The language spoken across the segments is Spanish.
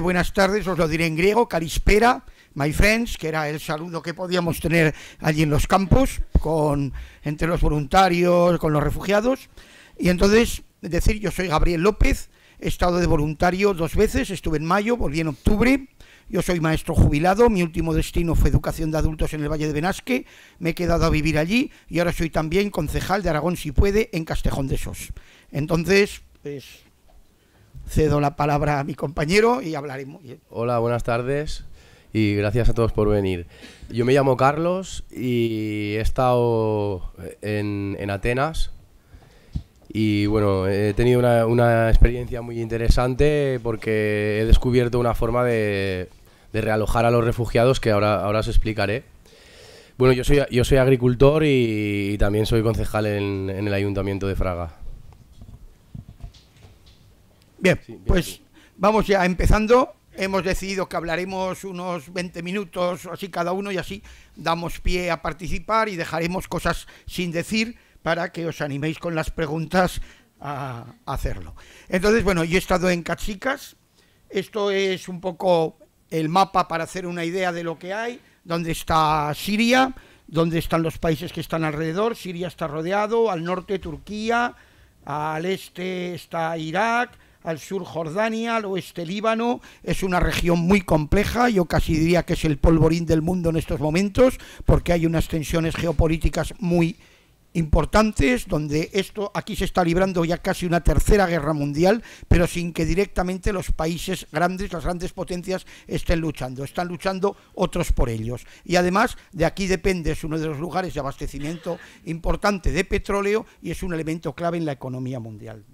Buenas tardes, os lo diré en griego, Carispera, my friends, que era el saludo que podíamos tener allí en los campos, con, entre los voluntarios, con los refugiados. Y entonces, decir, yo soy Gabriel López, he estado de voluntario dos veces, estuve en mayo, volví en octubre. Yo soy maestro jubilado, mi último destino fue educación de adultos en el Valle de Benasque, me he quedado a vivir allí y ahora soy también concejal de Aragón, si puede, en Castejón de Sos. Entonces, pues cedo la palabra a mi compañero y hablaremos. Hola, buenas tardes y gracias a todos por venir. Yo me llamo Carlos y he estado en, Atenas y bueno, he tenido una, experiencia muy interesante porque he descubierto una forma de, de realojar a los refugiados que ahora, ahora os explicaré. Bueno, yo soy, yo soy agricultor y, también soy concejal en, en el Ayuntamiento de Fraga. Bien, pues vamos ya empezando. Hemos decidido que hablaremos unos 20 minutos así cada uno y así damos pie a participar y dejaremos cosas sin decir para que os animéis con las preguntas a hacerlo. Entonces, bueno, yo he estado en Cachicas. Esto es un poco el mapa para hacer una idea de lo que hay, dónde está Siria, dónde están los países que están alrededor. Siria está rodeado, al norte Turquía, al este está Irak, al sur Jordania, al oeste Líbano. Es una región muy compleja, yo casi diría que es el polvorín del mundo en estos momentos, porque hay unas tensiones geopolíticas muy importantes, donde esto aquí se está librando ya casi una tercera guerra mundial, pero sin que directamente los países grandes, las grandes potencias, estén luchando. Están luchando otros por ellos. Y además, de aquí depende, es uno de los lugares de abastecimiento importante de petróleo y es un elemento clave en la economía mundial.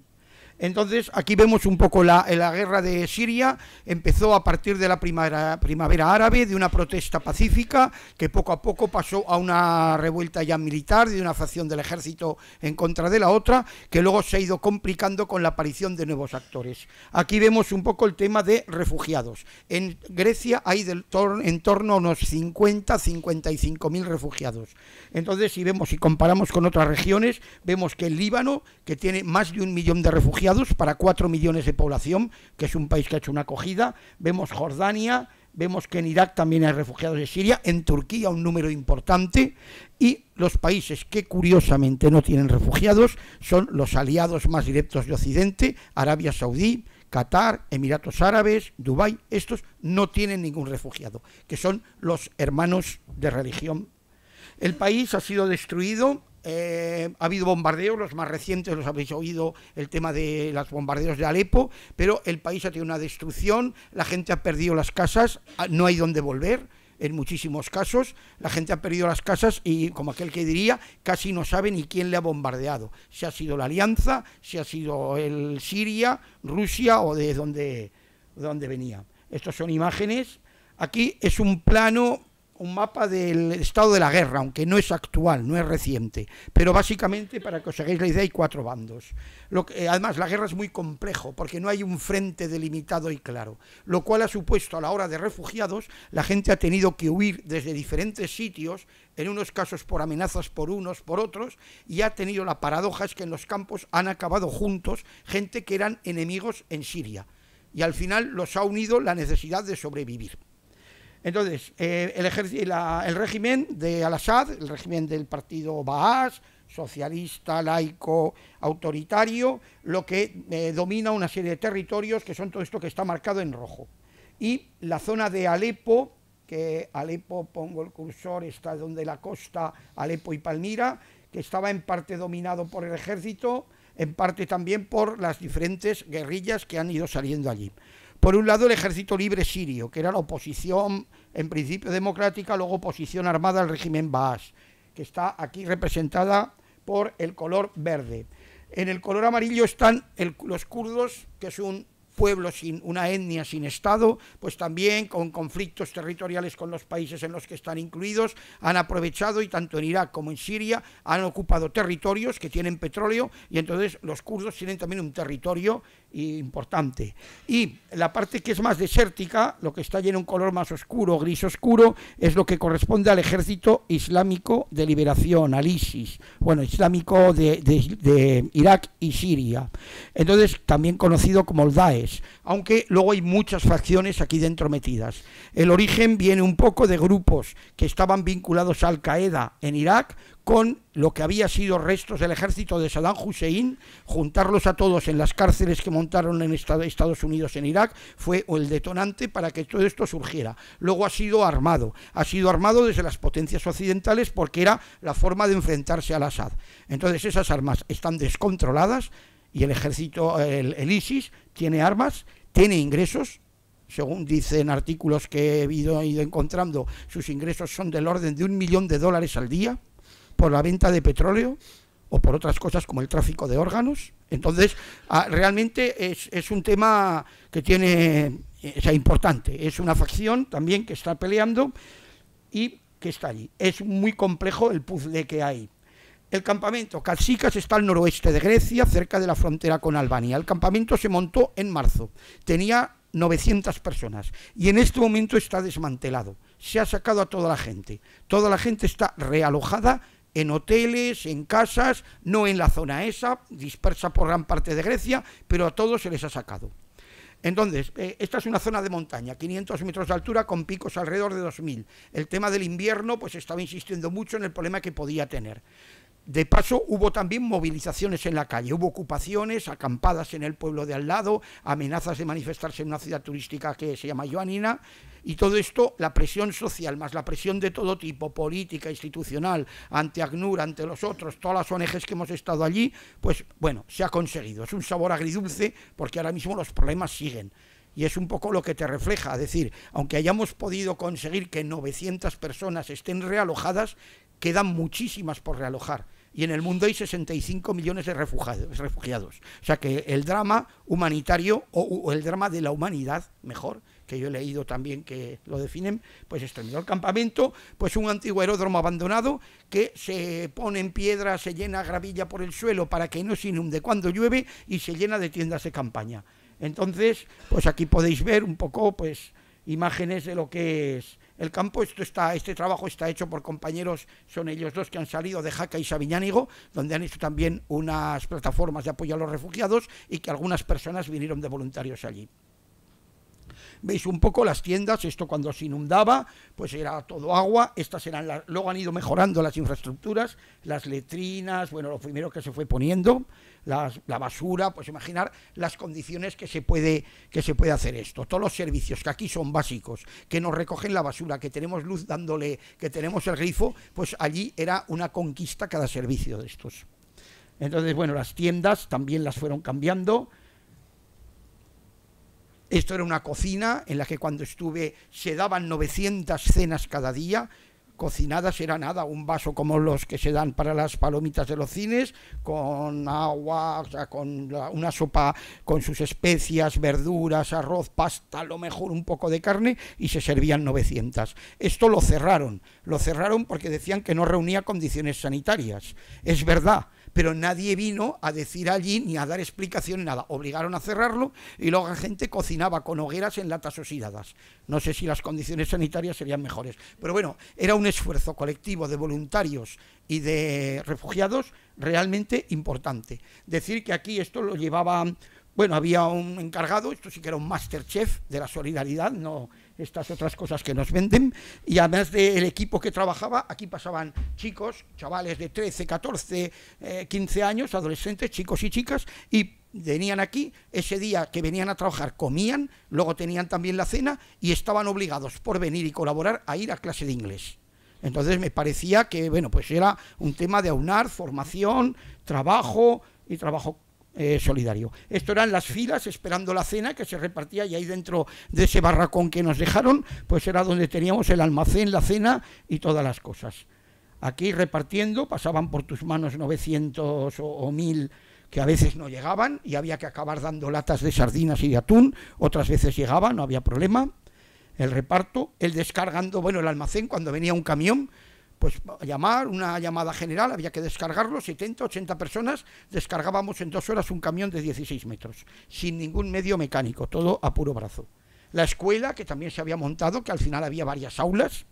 Entonces, aquí vemos un poco la, guerra de Siria, empezó a partir de la primavera, árabe, de una protesta pacífica, que poco a poco pasó a una revuelta ya militar de una facción del ejército en contra de la otra, que luego se ha ido complicando con la aparición de nuevos actores. Aquí vemos un poco el tema de refugiados. En Grecia hay del en torno a unos 50, 55 mil refugiados. Entonces, si vemos, y comparamos con otras regiones, vemos que el Líbano, que tiene más de un millón de refugiados, para 4 millones de población, que es un país que ha hecho una acogida. Vemos Jordania, vemos que en Irak también hay refugiados de Siria, en Turquía un número importante, y los países que curiosamente no tienen refugiados son los aliados más directos de Occidente, Arabia Saudí, Qatar, Emiratos Árabes, Dubái, estos no tienen ningún refugiado, que son los hermanos de religión. El país ha sido destruido eh, ha habido bombardeos, los más recientes los habéis oído, el tema de los bombardeos de Alepo, pero el país ha tenido una destrucción, la gente ha perdido las casas, ah, no hay dónde volver en muchísimos casos, la gente ha perdido las casas y, como aquel que diría, casi no sabe ni quién le ha bombardeado, si ha sido la Alianza, si ha sido el Siria, Rusia o de dónde dónde venía. Estas son imágenes. Aquí es un plano un mapa del estado de la guerra, aunque no es actual, no es reciente. Pero básicamente, para que os hagáis la idea, hay cuatro bandos. Eh, además, la guerra es muy complejo, porque no hay un frente delimitado y claro, lo cual ha supuesto a la hora de refugiados, la gente ha tenido que huir desde diferentes sitios, en unos casos por amenazas por unos, por otros, y ha tenido la paradoja es que en los campos han acabado juntos gente que eran enemigos en Siria. Y al final los ha unido la necesidad de sobrevivir. Entonces, eh, el, régimen de Al-Assad, el régimen del partido Baas, socialista, laico, autoritario, lo que eh, domina una serie de territorios que son todo esto que está marcado en rojo. Y la zona de Alepo, que Alepo, pongo el cursor, está donde la costa, Alepo y Palmira, que estaba en parte dominado por el ejército, en parte también por las diferentes guerrillas que han ido saliendo allí. Por un lado, el Ejército Libre Sirio, que era la oposición, en principio democrática, luego oposición armada al régimen Baas, que está aquí representada por el color verde. En el color amarillo están los kurdos, que es un pueblo sin una etnia, sin Estado, pues también con conflictos territoriales con los países en los que están incluidos, han aprovechado y tanto en Irak como en Siria han ocupado territorios que tienen petróleo y entonces los kurdos tienen también un territorio importante. Y la parte que es más desértica, lo que está en un color más oscuro, gris oscuro, es lo que corresponde al ejército islámico de liberación, al ISIS, bueno, islámico de, de Irak y Siria. Entonces, también conocido como el Daesh, aunque luego hay muchas facciones aquí dentro metidas. El origen viene un poco de grupos que estaban vinculados a Al Qaeda en Irak, con lo que había sido restos del ejército de Saddam Hussein, juntarlos a todos en las cárceles que montaron en Estados Unidos en Irak, fue el detonante para que todo esto surgiera. Luego ha sido armado, ha sido armado desde las potencias occidentales porque era la forma de enfrentarse al Assad. Entonces esas armas están descontroladas y el ejército, el, ISIS, tiene armas, tiene ingresos, según dicen artículos que he ido encontrando, sus ingresos son del orden de un millón de dólares al día por la venta de petróleo o por otras cosas como el tráfico de órganos. Entonces, ah, realmente es, un tema que tiene, eh, o importante. Es una facción también que está peleando y que está allí. Es muy complejo el puzzle que hay. El campamento calcicas está al noroeste de Grecia, cerca de la frontera con Albania. El campamento se montó en marzo. Tenía 900 personas y en este momento está desmantelado. Se ha sacado a toda la gente. Toda la gente está realojada en hoteles, en casas, no en la zona esa, dispersa por gran parte de Grecia, pero a todos se les ha sacado. Entonces, eh, esta es una zona de montaña, 500 metros de altura con picos alrededor de 2.000. El tema del invierno, pues estaba insistiendo mucho en el problema que podía tener. De paso, hubo también movilizaciones en la calle, hubo ocupaciones, acampadas en el pueblo de al lado, amenazas de manifestarse en una ciudad turística que se llama Ioannina, y todo esto, la presión social, más la presión de todo tipo, política, institucional, ante ACNUR, ante los otros, todas las ONGs que hemos estado allí, pues bueno, se ha conseguido. Es un sabor agridulce porque ahora mismo los problemas siguen. Y es un poco lo que te refleja, es decir, aunque hayamos podido conseguir que 900 personas estén realojadas, quedan muchísimas por realojar y en el mundo hay 65 millones de refugiados, refugiados. O sea que el drama humanitario o el drama de la humanidad, mejor, yo he leído también que lo definen, pues exterminó el campamento, pues un antiguo aeródromo abandonado que se pone en piedra, se llena gravilla por el suelo para que no se inunde cuando llueve y se llena de tiendas de campaña. Entonces, pues aquí podéis ver un poco, pues, imágenes de lo que es el campo. Esto está, este trabajo está hecho por compañeros, son ellos dos que han salido de Jaca y Sabiñánigo, donde han hecho también unas plataformas de apoyo a los refugiados y que algunas personas vinieron de voluntarios allí. Veis un poco las tiendas, esto cuando se inundaba, pues era todo agua, estas eran las, luego han ido mejorando las infraestructuras, las letrinas, bueno, lo primero que se fue poniendo, la basura, pues imaginar las condiciones que se, puede, que se puede hacer esto. Todos los servicios que aquí son básicos, que nos recogen la basura, que tenemos luz dándole, que tenemos el grifo, pues allí era una conquista cada servicio de estos. Entonces, bueno, las tiendas también las fueron cambiando, esto era una cocina en la que cuando estuve se daban 900 cenas cada día, cocinadas era nada, un vaso como los que se dan para las palomitas de los cines, con agua, o sea, con una sopa con sus especias, verduras, arroz, pasta, a lo mejor un poco de carne, y se servían 900. Esto lo cerraron, lo cerraron porque decían que no reunía condiciones sanitarias. Es verdad, pero nadie vino a decir allí ni a dar explicación, nada. Obligaron a cerrarlo y luego la gente cocinaba con hogueras en latas oxidadas. No sé si las condiciones sanitarias serían mejores, pero bueno, era un esfuerzo colectivo de voluntarios y de refugiados realmente importante. Decir que aquí esto lo llevaba bueno, había un encargado, esto sí que era un masterchef de la solidaridad, no estas otras cosas que nos venden, y además del equipo que trabajaba, aquí pasaban chicos, chavales de 13, 14, 15 años, adolescentes, chicos y chicas, y venían aquí, ese día que venían a trabajar comían, luego tenían también la cena y estaban obligados por venir y colaborar a ir a clase de inglés. Entonces me parecía que, bueno, pues era un tema de aunar formación, trabajo y trabajo eh, solidario. Esto eran las filas esperando la cena que se repartía y ahí dentro de ese barracón que nos dejaron, pues era donde teníamos el almacén, la cena y todas las cosas. Aquí repartiendo pasaban por tus manos 900 o, mil 1000 que a veces no llegaban y había que acabar dando latas de sardinas y de atún, otras veces llegaba, no había problema. El reparto, el descargando, bueno, el almacén cuando venía un camión, pues llamar, una llamada general, había que descargarlo, 70, 80 personas, descargábamos en dos horas un camión de 16 metros, sin ningún medio mecánico, todo a puro brazo. La escuela, que también se había montado, que al final había varias aulas,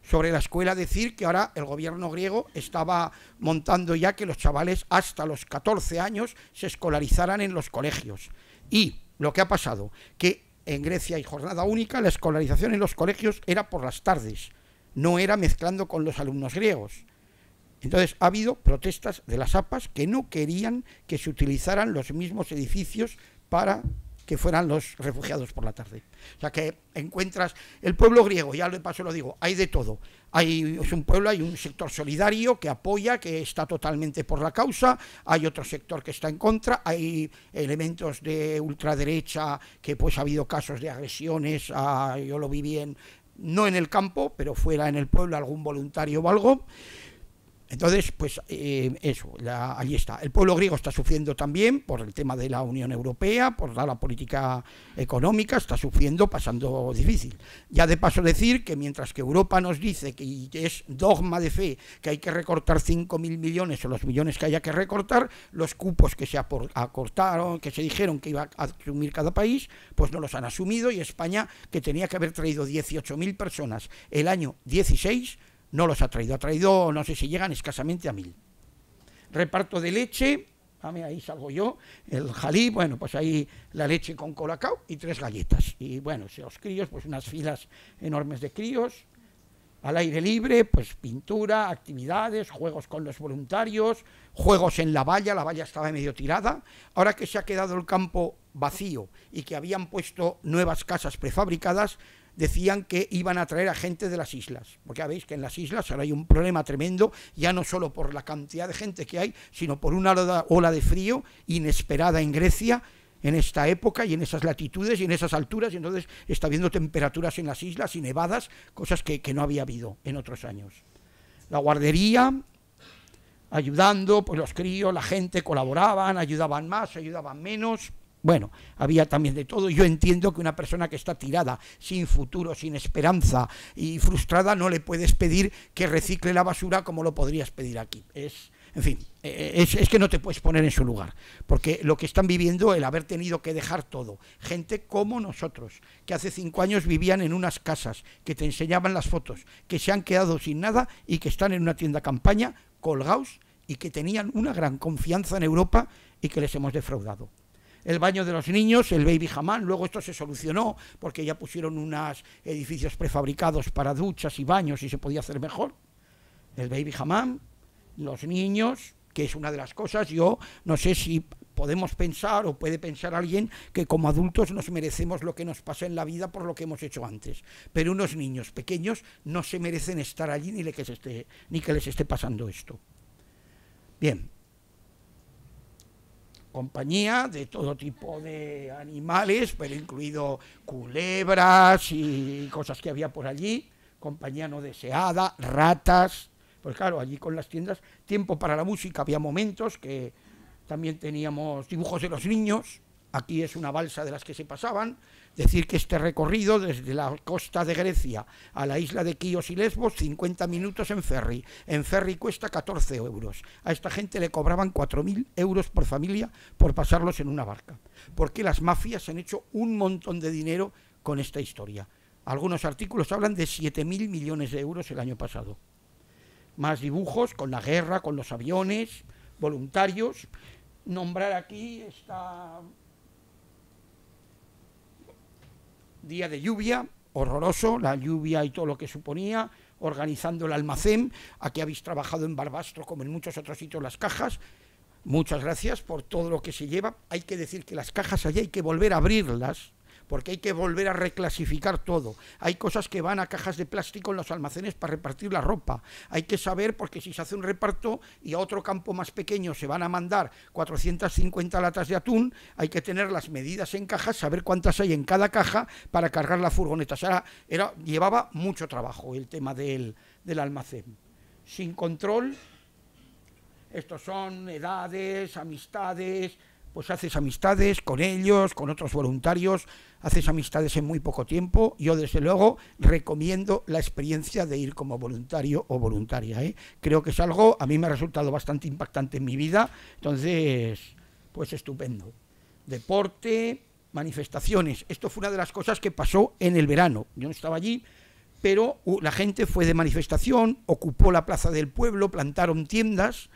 sobre la escuela decir que ahora el gobierno griego estaba montando ya que los chavales hasta los 14 años se escolarizaran en los colegios. Y lo que ha pasado, que en Grecia hay jornada única, la escolarización en los colegios era por las tardes, no era mezclando con los alumnos griegos. Entonces ha habido protestas de las APAS que no querían que se utilizaran los mismos edificios para que fueran los refugiados por la tarde. O sea que encuentras el pueblo griego, ya de paso lo digo, hay de todo. Hay, un pueblo, hay un sector solidario que apoya, que está totalmente por la causa, hay otro sector que está en contra, hay elementos de ultraderecha que pues ha habido casos de agresiones, ah, yo lo vi bien no en el campo, pero fuera en el pueblo algún voluntario o algo, entonces, pues eh, eso, allí está. El pueblo griego está sufriendo también por el tema de la Unión Europea, por la, la, política económica, está sufriendo, pasando difícil. Ya de paso decir que mientras que Europa nos dice que es dogma de fe que hay que recortar 5.000 millones o los millones que haya que recortar, los cupos que se acortaron, que se dijeron que iba a asumir cada país, pues no los han asumido y España, que tenía que haber traído 18.000 personas el año 16, no los ha traído, ha traído, no sé si llegan escasamente a mil. Reparto de leche, ah, ahí salgo yo, el jalí, bueno, pues ahí la leche con colacao y tres galletas. Y bueno, los críos, pues unas filas enormes de críos. Al aire libre, pues pintura, actividades, juegos con los voluntarios, juegos en la valla, la valla estaba medio tirada. Ahora que se ha quedado el campo vacío y que habían puesto nuevas casas prefabricadas, decían que iban a traer a gente de las islas, porque ya veis que en las islas ahora hay un problema tremendo, ya no solo por la cantidad de gente que hay, sino por una ola de frío inesperada en Grecia en esta época y en esas latitudes y en esas alturas, y entonces está habiendo temperaturas en las islas y nevadas, cosas que, que no había habido en otros años. La guardería, ayudando, pues los críos, la gente colaboraban, ayudaban más, ayudaban menos. Bueno, había también de todo. Yo entiendo que una persona que está tirada, sin futuro, sin esperanza y frustrada, no le puedes pedir que recicle la basura como lo podrías pedir aquí. Es, en fin, e, e, es, es, que no te puedes poner en su lugar, porque lo que están viviendo, el haber tenido que dejar todo, gente como nosotros, que hace cinco años vivían en unas casas, que te enseñaban las fotos, que se han quedado sin nada y que están en una tienda campaña, colgados y que tenían una gran confianza en Europa y que les hemos defraudado el baño de los niños, el baby jamán. Luego esto se solucionó porque ya pusieron unos edificios prefabricados para duchas y baños y se podía hacer mejor. El baby jamán, los niños, que es una de las cosas, yo no sé si podemos pensar o puede pensar alguien que como adultos nos merecemos lo que nos pasa en la vida por lo que hemos hecho antes. Pero unos niños pequeños no se merecen estar allí ni, que esté, ni que les esté pasando esto. Bien, compañía de todo tipo de animales, pero incluido culebras y cosas que había por allí, compañía no deseada, ratas, pues claro, allí con las tiendas, tiempo para la música, había momentos que también teníamos dibujos de los niños, aquí es una balsa de las que se pasaban, Decir que este recorrido desde la costa de Grecia a la isla de Quíos y Lesbos, 50 minutos en ferry. En ferry cuesta 14 euros. A esta gente le cobraban 4.000 euros por familia por pasarlos en una barca. Porque las mafias han hecho un montón de dinero con esta historia. Algunos artículos hablan de 7.000 millones de euros el año pasado. Más dibujos con la guerra, con los aviones, voluntarios. Nombrar aquí esta día de lluvia, horroroso, la lluvia y todo lo que suponía, organizando el almacén, aquí habéis trabajado en Barbastro como en muchos otros sitios las cajas, muchas gracias por todo lo que se lleva, hay que decir que las cajas allí hay que volver a abrirlas, porque hay que volver a reclasificar todo. Hay cosas que van a cajas de plástico en los almacenes para repartir la ropa. Hay que saber, porque si se hace un reparto y a otro campo más pequeño se van a mandar 450 latas de atún, hay que tener las medidas en cajas, saber cuántas hay en cada caja para cargar la furgoneta. O llevaba mucho trabajo el tema del, del almacén. Sin control, estos son edades, amistades, pues haces amistades con ellos, con otros voluntarios, haces amistades en muy poco tiempo. Yo, desde luego, recomiendo la experiencia de ir como voluntario o voluntaria. ¿eh? Creo que es algo, a mí me ha resultado bastante impactante en mi vida. Entonces, pues estupendo. Deporte, manifestaciones. Esto fue una de las cosas que pasó en el verano. Yo no estaba allí, pero uh, la gente fue de manifestación, ocupó la plaza del pueblo, plantaron tiendas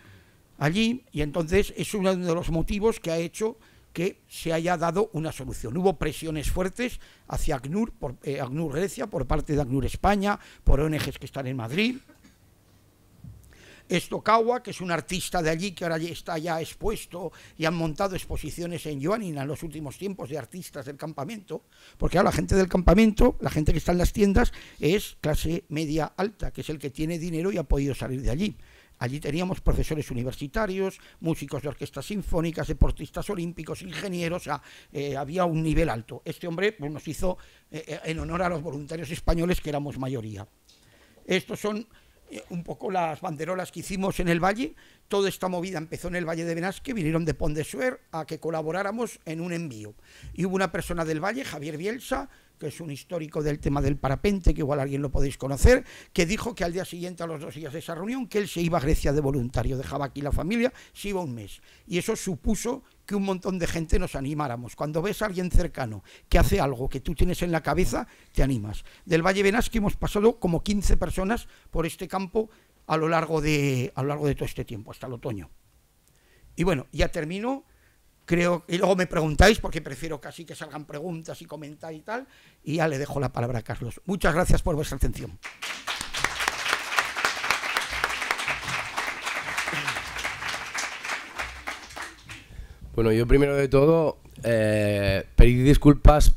allí y entonces es uno de los motivos que ha hecho que se haya dado una solución. Hubo presiones fuertes hacia ACNUR, por, eh, ACNUR Grecia, por parte de ACNUR España, por ONGs que están en Madrid. Estokawa, que es un artista de allí que ahora está ya expuesto y han montado exposiciones en Joanina en los últimos tiempos de artistas del campamento, porque ahora la gente del campamento, la gente que está en las tiendas, es clase media alta, que es el que tiene dinero y ha podido salir de allí. Allí teníamos profesores universitarios, músicos de orquestas sinfónicas, deportistas olímpicos, ingenieros, eh, había un nivel alto. Este hombre pues, nos hizo eh, eh, en honor a los voluntarios españoles que éramos mayoría. Estos son un poco las banderolas que hicimos en el valle. Toda esta movida empezó en el Valle de Benasque, vinieron de Pont de Suer a que colaboráramos en un envío. Y hubo una persona del valle, Javier Bielsa, que es un histórico del tema del parapente, que igual alguien lo podéis conocer, que dijo que al día siguiente, a los dos días de esa reunión, que él se iba a Grecia de voluntario, dejaba aquí la familia, se iba un mes. Y eso supuso que un montón de gente nos animáramos. Cuando ves a alguien cercano que hace algo que tú tienes en la cabeza, te animas. Del Valle Benasque hemos pasado como 15 personas por este campo a lo largo de, a lo largo de todo este tiempo, hasta el otoño. Y bueno, ya termino creo, y luego me preguntáis, porque prefiero casi que salgan preguntas y comentar y tal, y ya le dejo la palabra a Carlos. Muchas gracias por vuestra atención. Bueno, yo primero de todo, eh, pedir disculpas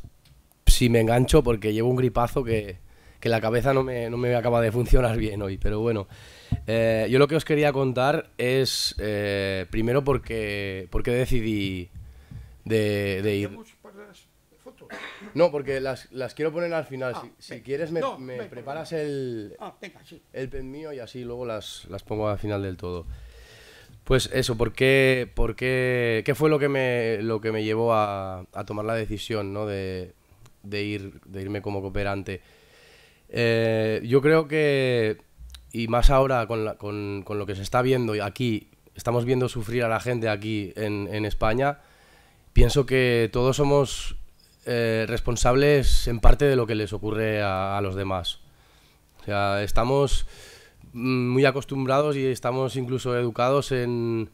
si me engancho porque llevo un gripazo que, la cabeza no me, no me acaba de funcionar bien hoy, pero bueno. Eh, yo lo que os quería contar es, eh, primero, porque, porque decidí de, de ir... No, porque las, quiero poner al final. Ah, si, quieres, me, preparas el, ah, el pen mío y así luego las, pongo al final del todo. Pues eso, ¿por qué, por qué, fue lo que me, lo que me llevó a, tomar la decisión de, ir, de irme como cooperante? Eh, yo creo que y más ahora con, lo que se está viendo aquí, estamos viendo sufrir a la gente aquí en, España, pienso que todos somos eh, responsables en parte de lo que les ocurre a, los demás. O sea, estamos mm, muy acostumbrados y estamos incluso educados en,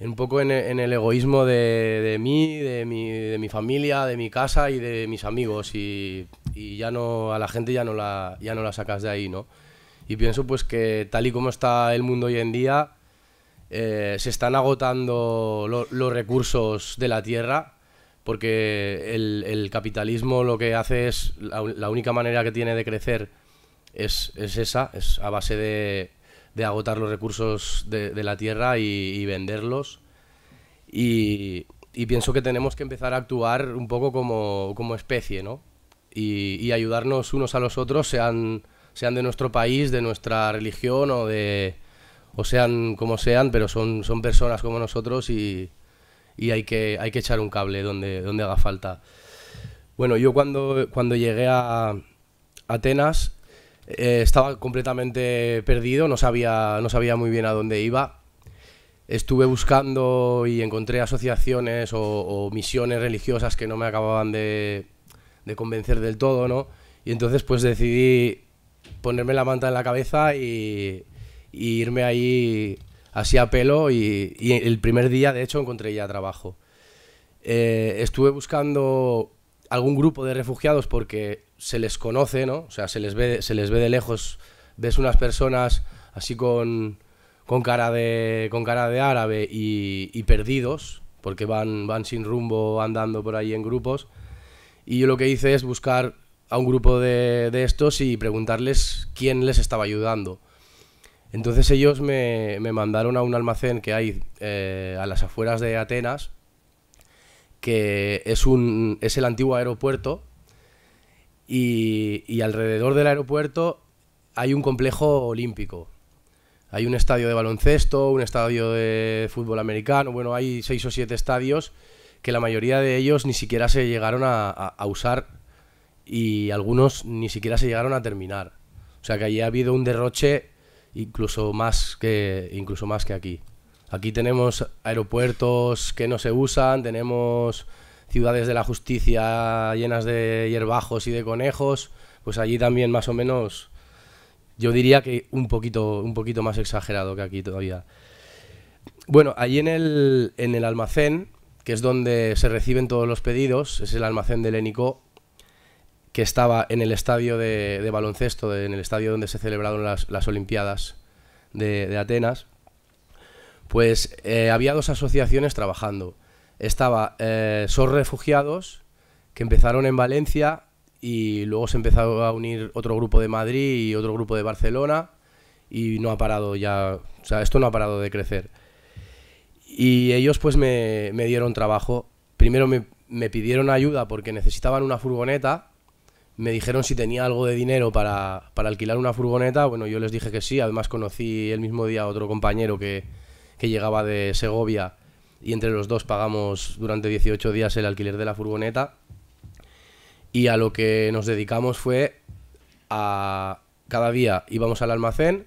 un poco en, el egoísmo de, de mí, de mi, familia, de mi casa y de mis amigos y, y ya no a la gente ya no la ya no la sacas de ahí, ¿no? Y pienso pues que tal y como está el mundo hoy en día, eh, se están agotando los recursos de la tierra porque el, capitalismo lo que hace es, la, única manera que tiene de crecer es, esa, es a base de, agotar los recursos de, la tierra y, venderlos. Y, pienso que tenemos que empezar a actuar un poco como, especie, ¿no? y ayudarnos unos a los otros, sean sean de nuestro país, de nuestra religión o de o sean como sean, pero son, son personas como nosotros y, y hay, que, hay que echar un cable donde, donde haga falta. Bueno, yo cuando, cuando llegué a Atenas eh, estaba completamente perdido, no sabía, no sabía muy bien a dónde iba. Estuve buscando y encontré asociaciones o, o misiones religiosas que no me acababan de, de convencer del todo, ¿no? Y entonces pues decidí ponerme la manta en la cabeza y, irme ahí así a pelo y, el primer día de hecho encontré ya trabajo. Eh, estuve buscando algún grupo de refugiados porque se les conoce, ¿no? O sea, se les ve, se les ve de lejos, ves unas personas así con, cara, de, con cara de árabe y, perdidos, porque van, van sin rumbo andando por ahí en grupos. Y yo lo que hice es buscar a un grupo de, de, estos y preguntarles quién les estaba ayudando. Entonces ellos me, mandaron a un almacén que hay eh, a las afueras de Atenas, que es, un, es el antiguo aeropuerto, y, alrededor del aeropuerto hay un complejo olímpico. Hay un estadio de baloncesto, un estadio de fútbol americano, bueno, hay seis o siete estadios que la mayoría de ellos ni siquiera se llegaron a, a usar y algunos ni siquiera se llegaron a terminar. O sea que allí ha habido un derroche incluso más que, incluso más que aquí. Aquí tenemos aeropuertos que no se usan, tenemos ciudades de la justicia llenas de hierbajos y de conejos, pues allí también más o menos yo diría que un poquito, un poquito más exagerado que aquí todavía. Bueno, allí en el, en el almacén, que es donde se reciben todos los pedidos, es el almacén del ENICO, que estaba en el estadio de, baloncesto, en el estadio donde se celebraron las, Olimpiadas de, Atenas, pues eh, había dos asociaciones trabajando. Estaba eh, Refugiados, que empezaron en Valencia y luego se empezó a unir otro grupo de Madrid y otro grupo de Barcelona y no ha parado ya, o sea, esto no ha parado de crecer. Y ellos pues me, dieron trabajo. Primero me pidieron ayuda porque necesitaban una furgoneta me dijeron si tenía algo de dinero para, alquilar una furgoneta. Bueno, yo les dije que sí. Además, conocí el mismo día a otro compañero que, que, llegaba de Segovia y entre los dos pagamos durante 18 días el alquiler de la furgoneta. Y a lo que nos dedicamos fue a. Cada día íbamos al almacén,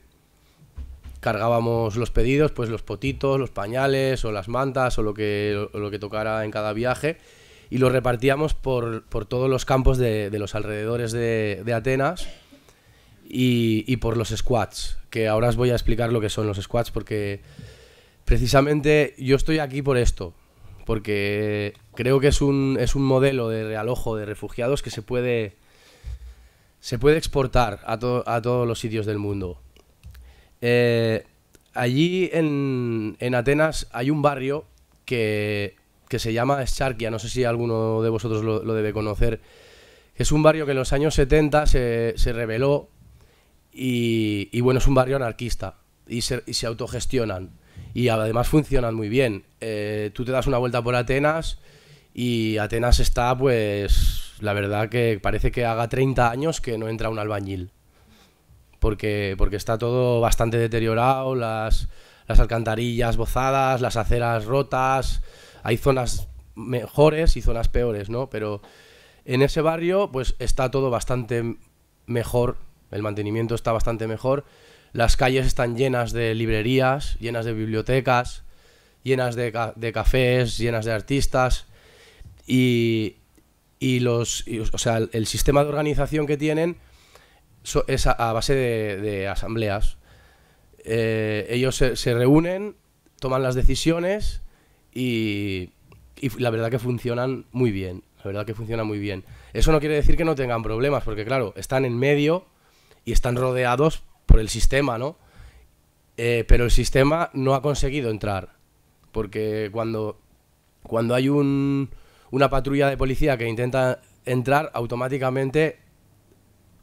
cargábamos los pedidos, pues los potitos, los pañales o las mantas o lo que, o lo que tocara en cada viaje y lo repartíamos por, todos los campos de, los alrededores de, Atenas y, por los squats, que ahora os voy a explicar lo que son los squats porque precisamente yo estoy aquí por esto, porque creo que es un, es un modelo de realojo de refugiados que se puede, se puede exportar a, todos los sitios del mundo. Eh, allí en, en Atenas hay un barrio que que se llama Sharkia, no sé si alguno de vosotros lo, debe conocer. Es un barrio que en los años 70 se, se rebeló y, bueno, es un barrio anarquista y se, autogestionan y además funcionan muy bien. Eh, tú te das una vuelta por Atenas y Atenas está, pues, la verdad que parece que haga 30 años que no entra un albañil. Porque, porque está todo bastante deteriorado, las, las alcantarillas bozadas, las aceras rotas, hay zonas mejores y zonas peores, ¿no? Pero en ese barrio, pues está todo bastante mejor, el mantenimiento está bastante mejor, las calles están llenas de librerías, llenas de bibliotecas, llenas de, cafés, llenas de artistas y, sea, el, sistema de organización que tienen es a, base de, asambleas. Eh, ellos se reúnen, toman las decisiones y, la verdad que funcionan muy bien. La verdad que funciona muy bien. Eso no quiere decir que no tengan problemas, porque claro, están en medio y están rodeados por el sistema, ¿no? Eh, pero el sistema no ha conseguido entrar. Porque cuando, cuando hay una patrulla de policía que intenta entrar, automáticamente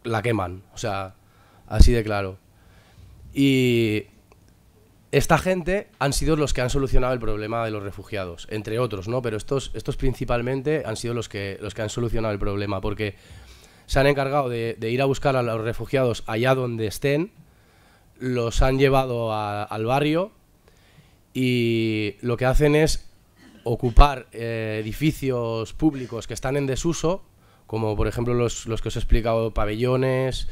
la queman. O sea, así de claro. Y, esta gente han sido los que han solucionado el problema de los refugiados, entre otros, ¿no? Pero estos, estos principalmente han sido los que, los que han solucionado el problema, porque se han encargado de, ir a buscar a los refugiados allá donde estén, los han llevado al barrio y lo que hacen es ocupar eh, edificios públicos que están en desuso, como por ejemplo los, que os he explicado, pabellones,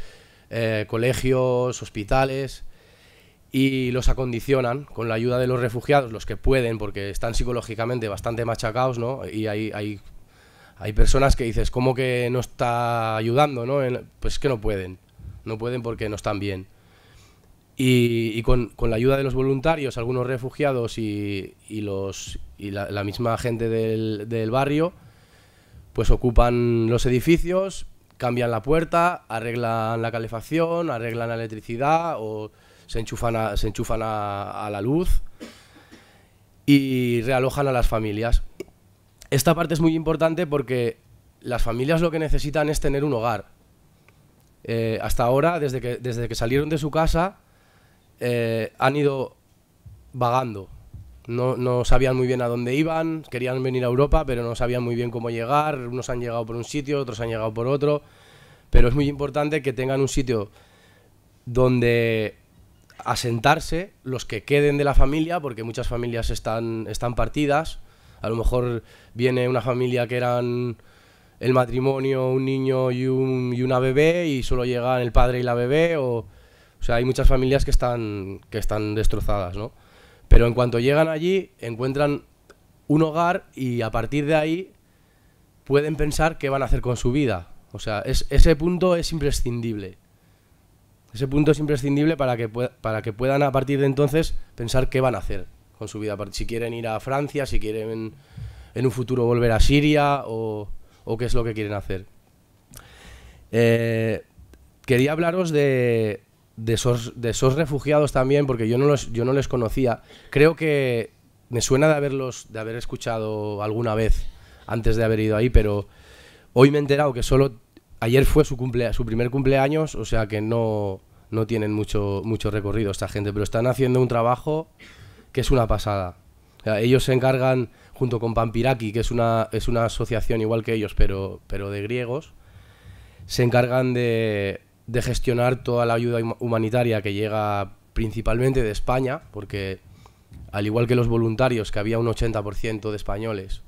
eh, colegios, hospitales y los acondicionan con la ayuda de los refugiados, los que pueden, porque están psicológicamente bastante machacados, ¿no? Y hay, hay, hay personas que dices, ¿cómo que no está ayudando, no? Pues que no pueden, no pueden porque no están bien. Y, con, con, la ayuda de los voluntarios, algunos refugiados y, y los, y la, misma gente del, del barrio, pues ocupan los edificios, cambian la puerta, arreglan la calefacción, arreglan la electricidad o se enchufan a, se enchufan a, la luz y realojan a las familias. Esta parte es muy importante porque las familias lo que necesitan es tener un hogar. Eh, hasta ahora, desde que, desde que salieron de su casa, eh, han ido vagando. No, no, sabían muy bien a dónde iban, querían venir a Europa, pero no sabían muy bien cómo llegar. Unos han llegado por un sitio, otros han llegado por otro. Pero es muy importante que tengan un sitio donde asentarse los que queden de la familia, porque muchas familias están, están partidas. A lo mejor viene una familia que eran el matrimonio, un niño y, una bebé, y solo llegan el padre y la bebé. O, o sea, hay muchas familias que están, que están destrozadas, ¿no? Pero en cuanto llegan allí, encuentran un hogar y a partir de ahí pueden pensar qué van a hacer con su vida. O sea, ese punto es imprescindible. Ese punto es imprescindible para que, para que puedan a partir de entonces pensar qué van a hacer con su vida. Si quieren ir a Francia, si quieren en un futuro volver a Siria o, qué es lo que quieren hacer. Eh, quería hablaros de, de esos, refugiados también, porque yo no, los, yo no les conocía. Creo que me suena de haberlos, de haber escuchado alguna vez antes de haber ido ahí, pero hoy me he enterado que solo Ayer fue su, primer cumpleaños, o sea que no, tienen mucho, mucho recorrido esta gente, pero están haciendo un trabajo que es una pasada. ellos se encargan, junto con Pampiraki, que es una, es una asociación igual que ellos, pero, pero de griegos, se encargan de, de gestionar toda la ayuda humanitaria que llega principalmente de España, porque al igual que los voluntarios, que había un 80% de españoles,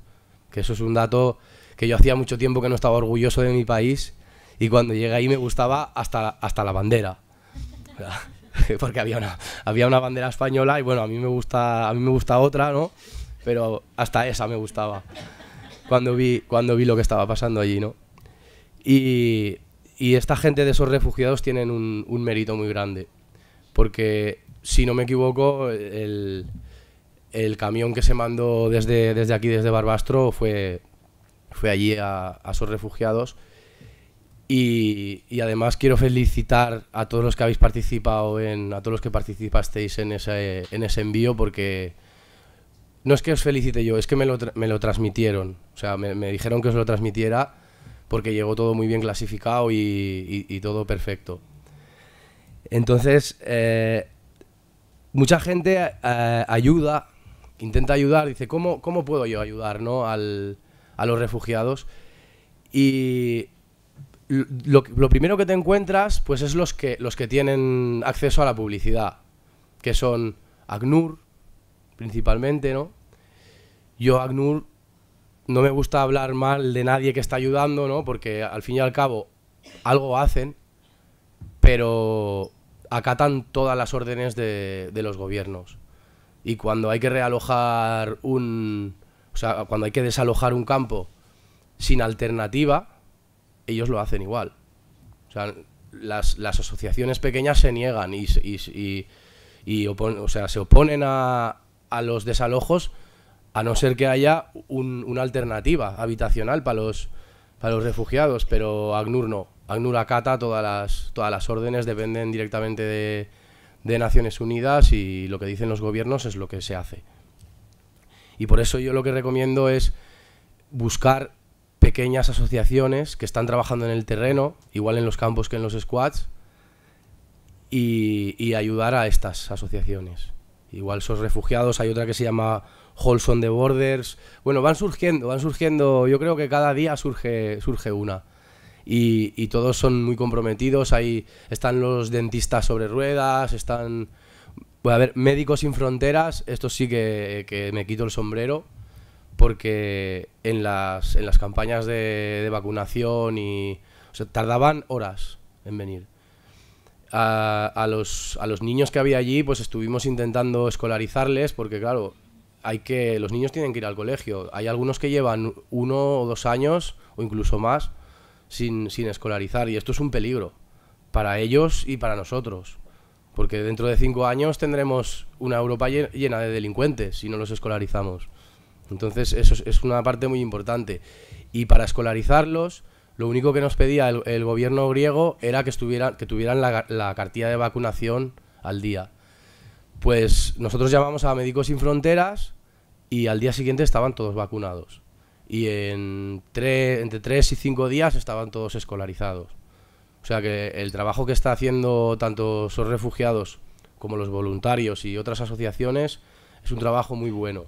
que eso es un dato que yo hacía mucho tiempo que no estaba orgulloso de mi país y cuando llegué ahí me gustaba hasta, hasta la bandera. Porque había una, había una bandera española y bueno, a mí me gusta, a mí me gusta otra, ¿no? Pero hasta esa me gustaba. Cuando vi, cuando vi lo que estaba pasando allí, ¿no? Y, y esta gente de esos refugiados tienen un, un, mérito muy grande. Porque, si no me equivoco, el, el camión que se mandó desde, desde aquí, desde Barbastro, fue, fue allí a, a esos refugiados y, además quiero felicitar a todos los que habéis participado en, a todos los que participasteis en ese, envío, porque no es que os felicite yo, es que me lo, me lo transmitieron. O sea, me, dijeron que os lo transmitiera porque llegó todo muy bien clasificado y, todo perfecto. Entonces, eh, mucha gente eh, ayuda, intenta ayudar, dice, ¿cómo, cómo puedo yo ayudar ¿no? a los refugiados? Y lo, primero que te encuentras, pues es los que, los que tienen acceso a la publicidad, que son ACNUR, principalmente, ¿no? Yo ACNUR no me gusta hablar mal de nadie que está ayudando, ¿no? Porque al fin y al cabo algo hacen, pero acatan todas las órdenes de, de los gobiernos. Y cuando hay que realojar un... O sea, cuando hay que desalojar un campo sin alternativa, ellos lo hacen igual. O sea, las, asociaciones pequeñas se niegan y, o sea, se oponen a, a, los desalojos a no ser que haya una alternativa habitacional para los, para los refugiados, pero ACNUR no. ACNUR acata todas las, todas las órdenes, dependen directamente de, de Naciones Unidas y lo que dicen los gobiernos es lo que se hace. Y por eso yo lo que recomiendo es buscar pequeñas asociaciones que están trabajando en el terreno, igual en los campos que en los squads, y, ayudar a estas asociaciones. Igual son refugiados, hay otra que se llama Halls on the Borders. Bueno, van surgiendo, van surgiendo, yo creo que cada día surge, surge una. Y, todos son muy comprometidos, ahí están los dentistas sobre ruedas, están... Puede haber Médicos Sin Fronteras, esto sí que, que me quito el sombrero, porque en las, en las campañas de, vacunación y... tardaban horas en venir. A, los, niños que había allí, pues estuvimos intentando escolarizarles, porque claro, hay que los niños tienen que ir al colegio. Hay algunos que llevan uno o dos años o incluso más sin escolarizar y esto es un peligro para ellos y para nosotros. Porque dentro de cinco años tendremos una Europa llena de delincuentes si no los escolarizamos. Entonces, eso es, una parte muy importante. Y para escolarizarlos, lo único que nos pedía el, gobierno griego era que, que tuvieran la, cartilla de vacunación al día. Pues nosotros llamamos a Médicos Sin Fronteras y al día siguiente estaban todos vacunados. Y en entre tres y cinco días estaban todos escolarizados. O sea que el trabajo que está haciendo tanto los Refugiados como los voluntarios y otras asociaciones es un trabajo muy bueno.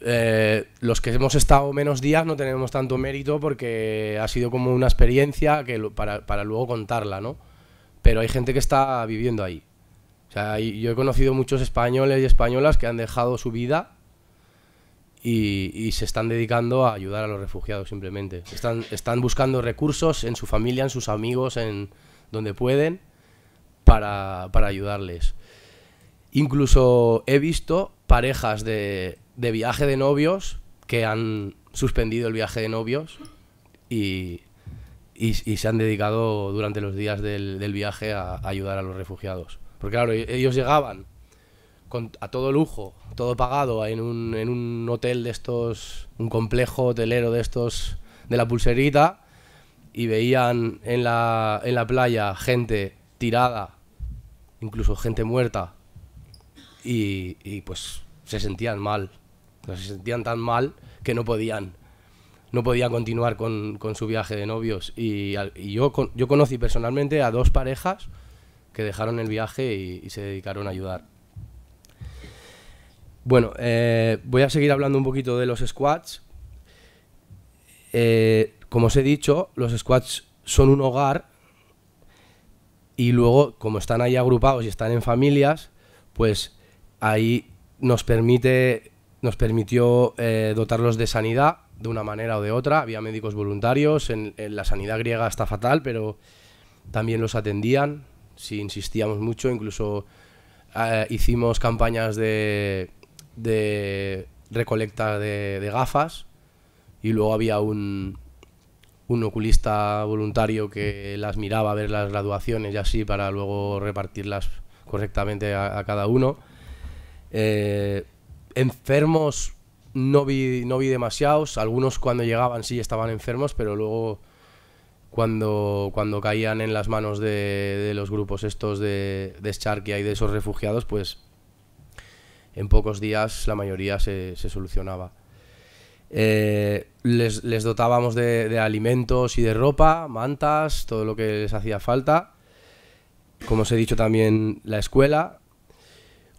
Eh, los que hemos estado menos días no tenemos tanto mérito porque ha sido como una experiencia que para, luego contarla, ¿no? Pero hay gente que está viviendo ahí. O yo he conocido muchos españoles y españolas que han dejado su vida y, se están dedicando a ayudar a los refugiados simplemente. Están, están buscando recursos en su familia, en sus amigos, en donde pueden para ayudarles. Incluso he visto parejas de de viaje de novios que han suspendido el viaje de novios y, se han dedicado durante los días del, viaje a, ayudar a los refugiados. Porque claro, e-, ellos llegaban a todo lujo, todo pagado, en un, hotel de estos, un complejo hotelero de estos de la pulserita y veían en la, playa gente tirada, incluso gente muerta, y, y pues se sentían mal se sentían tan mal que no podían, no podían continuar con, su viaje de novios. Y, yo, yo conocí personalmente a dos parejas que dejaron el viaje y, se dedicaron a ayudar. Bueno, eh, voy a seguir hablando un poquito de los squats. Eh, como os he dicho, los squats son un hogar y luego, como están ahí agrupados y están en familias, pues ahí nos permite nos permitió eh, dotarlos de sanidad de una manera o de otra. Había médicos voluntarios, en, la sanidad griega está fatal, pero también los atendían, si insistíamos mucho, incluso eh, hicimos campañas de, de recolecta de, gafas y luego había un, un oculista voluntario que las miraba a ver las graduaciones y así para luego repartirlas correctamente a, cada uno. Eh, enfermos no vi, no vi demasiados. Algunos cuando llegaban sí estaban enfermos, pero luego cuando, cuando caían en las manos de, los grupos estos de, de Sharkia y de esos refugiados, pues en pocos días la mayoría se, solucionaba. Eh, les, dotábamos de, alimentos y de ropa, mantas, todo lo que les hacía falta. Como os he dicho también, la escuela.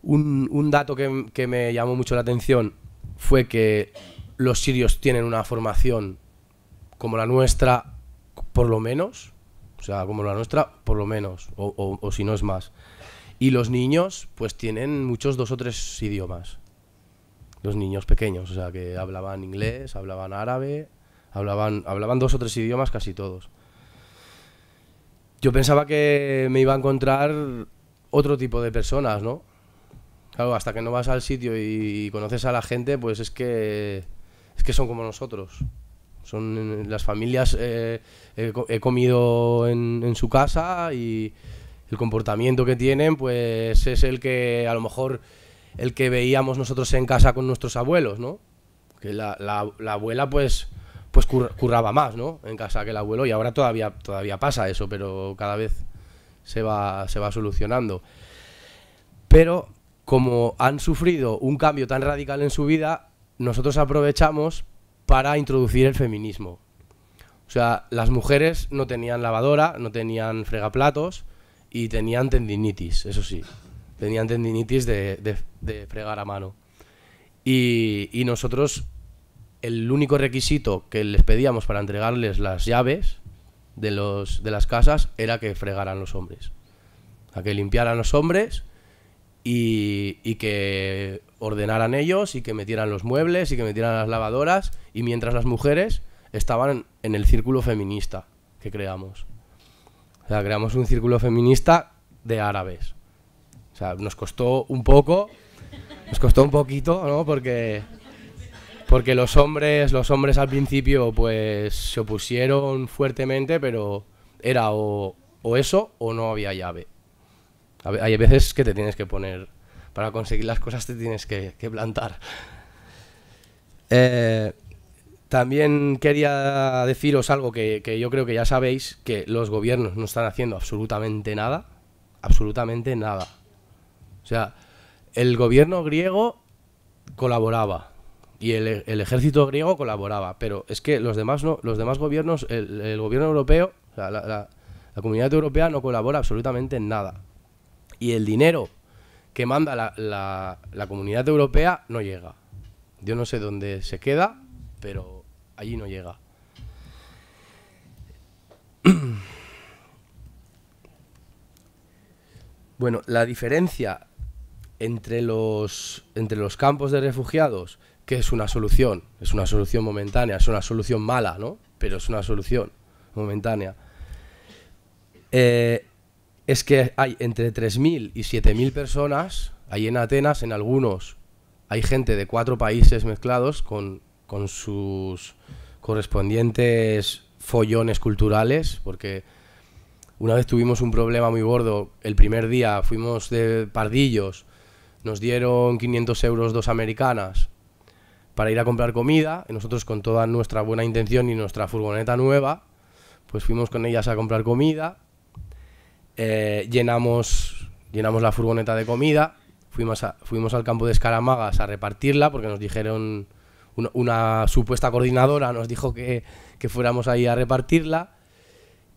Un, dato que, me llamó mucho la atención fue que los sirios tienen una formación como la nuestra, por lo menos. O sea, como la nuestra, por lo menos. O, si no es más. Y los niños, pues tienen muchos dos o tres idiomas. Los niños pequeños, o sea, que hablaban inglés, hablaban árabe, hablaban, hablaban dos o tres idiomas casi todos. Yo pensaba que me iba a encontrar otro tipo de personas, ¿no? Claro, hasta que no vas al sitio y conoces a la gente, pues es que, es que son como nosotros. Son las familias, eh, he, comido en, su casa y el comportamiento que tienen, pues es el que a lo mejor el que veíamos nosotros en casa con nuestros abuelos, ¿no? Que la, abuela, pues, pues curraba más, ¿no? En casa que el abuelo y ahora todavía, todavía pasa eso, pero cada vez se va, se va solucionando. Pero como han sufrido un cambio tan radical en su vida, nosotros aprovechamos para introducir el feminismo. O sea, las mujeres no tenían lavadora, no tenían fregaplatos y tenían tendinitis, eso sí. Tenían tendinitis de, fregar a mano. Y, nosotros, el único requisito que les pedíamos para entregarles las llaves de, los, de las casas era que fregaran los hombres. A que limpiaran los hombres y, que ordenaran ellos y que metieran los muebles y que metieran las lavadoras y mientras las mujeres estaban en el círculo feminista que creamos. O sea, creamos un círculo feminista de árabes. O sea, nos costó un poco, nos costó un poquito, ¿no? Porque porque los hombres, los hombres al principio, pues se opusieron fuertemente, pero era o eso o no había llave. Hay veces que te tienes que poner, para conseguir las cosas te tienes que, plantar. Eh, también quería deciros algo que, yo creo que ya sabéis, que los gobiernos no están haciendo absolutamente nada, absolutamente nada. O sea, el gobierno griego colaboraba y el, ejército griego colaboraba, pero es que los demás no, los demás gobiernos, el, gobierno europeo, la, la comunidad europea no colabora absolutamente en nada y el dinero que manda la, comunidad europea no llega. Yo no sé dónde se queda, pero allí no llega. Bueno, la diferencia entre los, entre los campos de refugiados, que es una solución, es una solución momentánea, es una solución mala, ¿no? Pero es una solución momentánea. Eh, es que hay entre 3.000 y 7.000 personas ahí en Atenas, en algunos hay gente de cuatro países mezclados con, sus correspondientes follones culturales, porque una vez tuvimos un problema muy gordo, el primer día fuimos de pardillos, nos dieron 500 euros dos americanas para ir a comprar comida, y nosotros con toda nuestra buena intención y nuestra furgoneta nueva, pues fuimos con ellas a comprar comida, eh, llenamos, llenamos la furgoneta de comida, fuimos, a, fuimos al campo de Escaramagas a repartirla porque nos dijeron, una, supuesta coordinadora nos dijo que, que fuéramos ahí a repartirla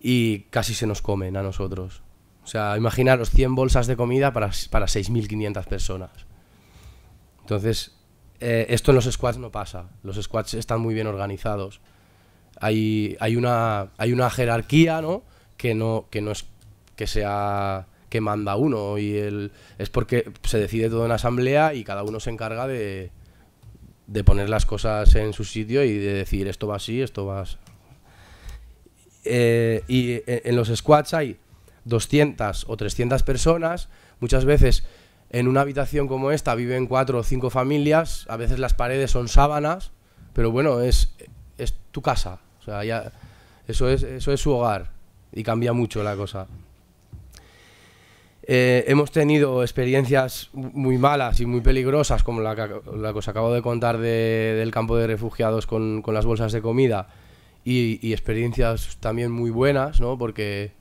y casi se nos comen a nosotros. O sea, imaginaros 100 bolsas de comida para, para 6.500 personas. Entonces, eh, esto en los squads no pasa. Los squads están muy bien organizados. Hay, hay, una, hay una jerarquía, ¿no? Que, no, que no es que sea que manda uno y el es porque se decide todo en asamblea y cada uno se encarga de, de poner las cosas en su sitio y de decir esto va así, esto va así. Eh, y en los squats hay 200 o 300 personas, muchas veces en una habitación como esta viven cuatro o cinco familias, a veces las paredes son sábanas, pero bueno, es, es tu casa, o sea, ya, eso, es, eso es su hogar y cambia mucho la cosa. Eh, hemos tenido experiencias muy malas y muy peligrosas, como la que, os acabo de contar del campo de refugiados con, las bolsas de comida, y, experiencias también muy buenas, Porque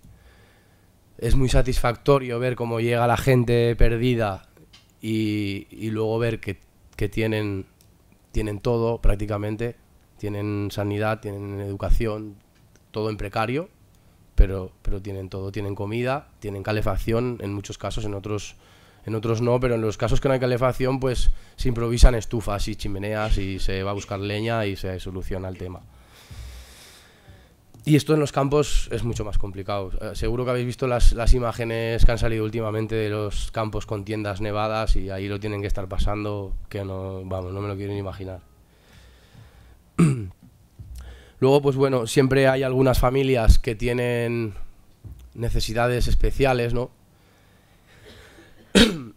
es muy satisfactorio ver cómo llega la gente perdida y, luego ver que, tienen, tienen todo prácticamente, tienen sanidad, tienen educación, todo en precario pero, tienen todo, tienen comida, tienen calefacción, en muchos casos, en otros, en otros no, pero en los casos que no hay calefacción, pues se improvisan estufas y chimeneas y se va a buscar leña y se soluciona el tema. Y esto en los campos es mucho más complicado. Eh, seguro que habéis visto las, imágenes que han salido últimamente de los campos con tiendas nevadas y ahí lo tienen que estar pasando, que no, vamos, no me lo quiero ni imaginar. Luego, pues bueno, siempre hay algunas familias que tienen necesidades especiales, ¿no?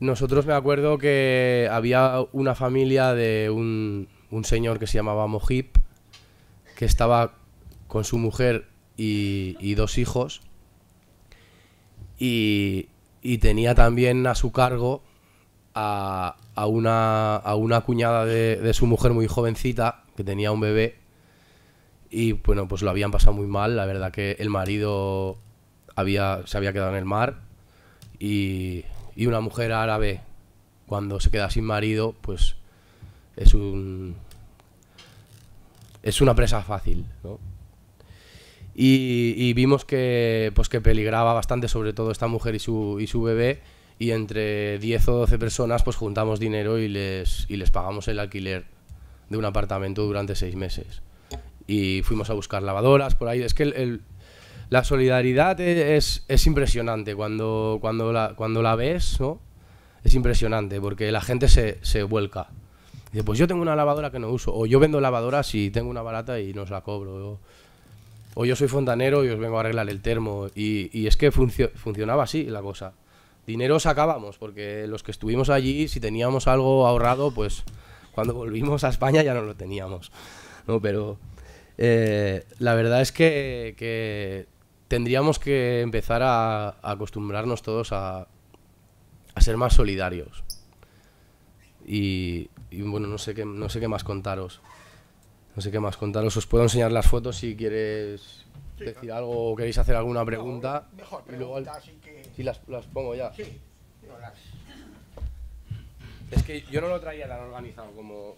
Nosotros me acuerdo que había una familia de un, un señor que se llamaba Mojip, que estaba con su mujer y, y dos hijos, y, tenía también a su cargo a, a, una, a una, cuñada de su mujer muy jovencita, que tenía un bebé, y bueno, pues lo habían pasado muy mal. La verdad que el marido había, se había quedado en el mar y, una mujer árabe cuando se queda sin marido, pues es un es una presa fácil, ¿no? Y, vimos que pues que peligraba bastante sobre todo esta mujer y su, y su bebé y entre 10 o 12 personas pues juntamos dinero y les, y les pagamos el alquiler de un apartamento durante seis meses y fuimos a buscar lavadoras por ahí. Es que el, la solidaridad e, es, es, impresionante cuando, cuando, la, cuando la ves, ¿no? Es impresionante porque la gente se, se vuelca. Dice, pues yo tengo una lavadora que no uso, o yo vendo lavadoras y tengo una barata y no os la cobro. O, o yo soy fontanero y os vengo a arreglar el termo. Y, y es que funcionaba así la cosa. Dinero sacábamos, porque los que estuvimos allí, si teníamos algo ahorrado, pues cuando volvimos a España ya no lo teníamos. No, pero eh, la verdad es que, tendríamos que empezar a, acostumbrarnos todos a, ser más solidarios. Y, bueno, no sé, qué, no sé qué más contaros. No sé qué más contaros. Os puedo enseñar las fotos si quieres decir algo o queréis hacer alguna pregunta. mejor pregunta, luego las, las, pongo ya. Sí, las... Es que yo no lo traía tan organizado como...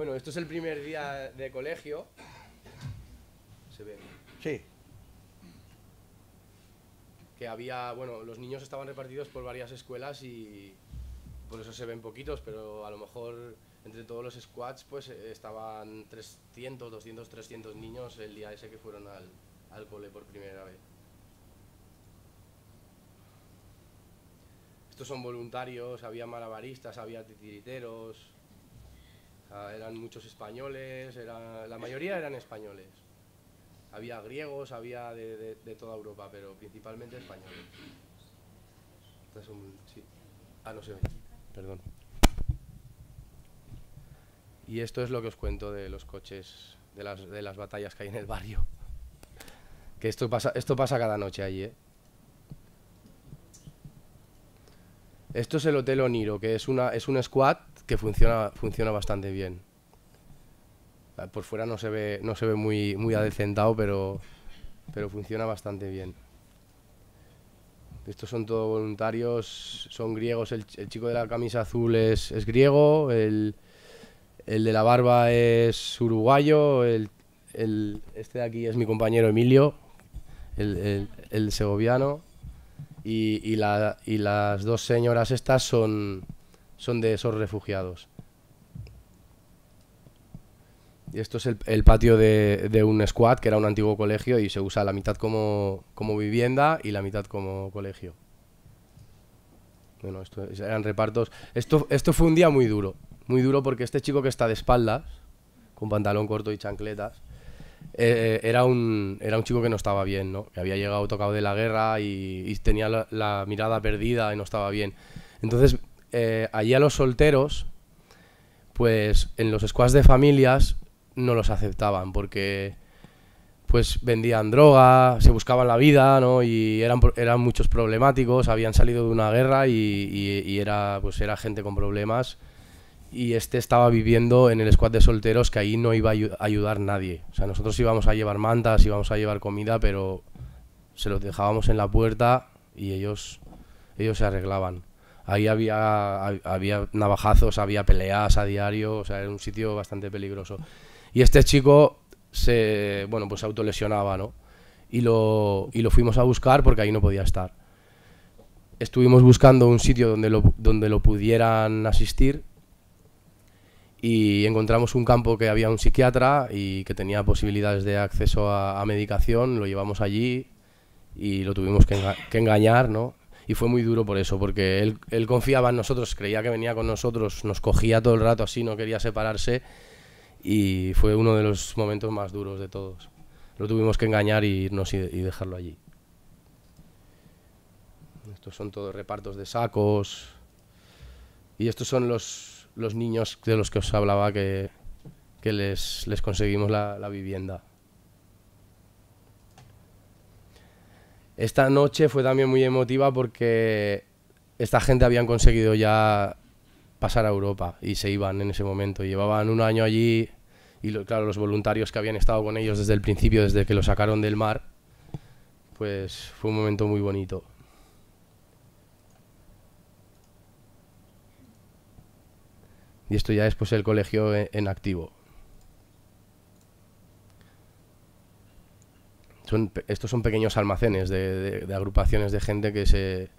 Bueno, esto es el primer día de colegio. ¿Se ve? Sí. Que había, bueno, los niños estaban repartidos por varias escuelas y por eso se ven poquitos, pero a lo mejor entre todos los squads pues eh, estaban 300, 200, 300 niños el día ese que fueron al, al cole por primera vez. Estos son voluntarios, había malabaristas, había titiriteros, Ah, eran muchos españoles, era, la mayoría eran españoles. Había griegos, había de, toda Europa, pero principalmente españoles. Ah, no se Perdón. Y esto es lo que os cuento de los coches, de las, de las batallas que hay en el barrio. Que esto pasa, esto pasa cada noche allí, ¿eh? Esto es el Hotel Oniro, que es, una, es un squad que funciona, funciona bastante bien. Ah, por fuera no se ve, no se ve muy, muy adecentado, pero, pero funciona bastante bien. Estos son todos voluntarios, son griegos, el, chico de la camisa azul es, griego, el, de la barba es uruguayo, este de aquí es mi compañero Emilio, el, segoviano, y, y las dos señoras estas son, son de esos refugiados. Y esto es el, patio de, un squad, que era un antiguo colegio, y se usa la mitad como, vivienda y la mitad como colegio. Bueno, esto eran repartos. Esto, esto fue un día muy duro. Muy duro porque este chico que está de espaldas, con pantalón corto y chancletas, eh, eh, era, un, era un chico que no estaba bien, ¿no? Que había llegado tocado de la guerra y, tenía la, la mirada perdida y no estaba bien. Entonces eh, allí a los solteros, pues en los squads de familias no los aceptaban porque pues vendían droga, se buscaban la vida, ¿no? Y eran, eran muchos problemáticos, habían salido de una guerra y, era, pues era gente con problemas. Y este estaba viviendo en el squad de solteros que ahí no iba a ayudar nadie. O sea, nosotros íbamos a llevar mantas, íbamos a llevar comida, pero se los dejábamos en la puerta y ellos, ellos se arreglaban. Ahí había, había navajazos, había peleas a diario, o sea, era un sitio bastante peligroso. Y este chico se, bueno, pues autolesionaba, ¿no? Y lo, lo fuimos a buscar porque ahí no podía estar. Estuvimos buscando un sitio donde lo, donde lo pudieran asistir y encontramos un campo que había un psiquiatra y que tenía posibilidades de acceso a, medicación, lo llevamos allí y lo tuvimos que, que engañar, ¿no? y fue muy duro por eso, porque él, confiaba en nosotros, creía que venía con nosotros, nos cogía todo el rato así, no quería separarse y fue uno de los momentos más duros de todos. Lo tuvimos que engañar y irnos y, dejarlo allí. Estos son todos repartos de sacos. Y estos son los, los niños de los que os hablaba que, les, conseguimos la vivienda. Esta noche fue también muy emotiva porque esta gente habían conseguido ya pasar a Europa y se iban en ese momento. Llevaban un año allí y, claro, los voluntarios que habían estado con ellos desde el principio, desde que lo sacaron del mar, pues fue un momento muy bonito. Y esto ya es el colegio en activo. estos son pequeños almacenes de, agrupaciones de gente que se,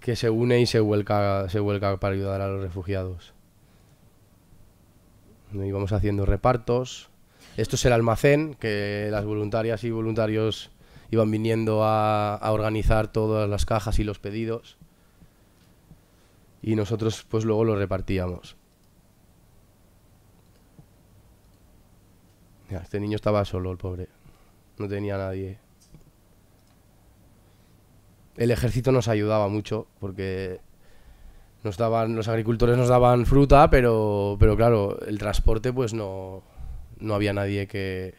que se une y se vuelca, se para ayudar a los refugiados. Y vamos haciendo repartos. Esto es el almacén que las voluntarias y voluntarios iban viniendo a, a organizar todas las cajas y los pedidos. Y nosotros pues luego los repartíamos. Este niño estaba solo, el pobre no tenía nadie. El ejército nos ayudaba mucho porque nos daban, los agricultores nos daban fruta, pero, pero claro, el transporte pues no, no había nadie que,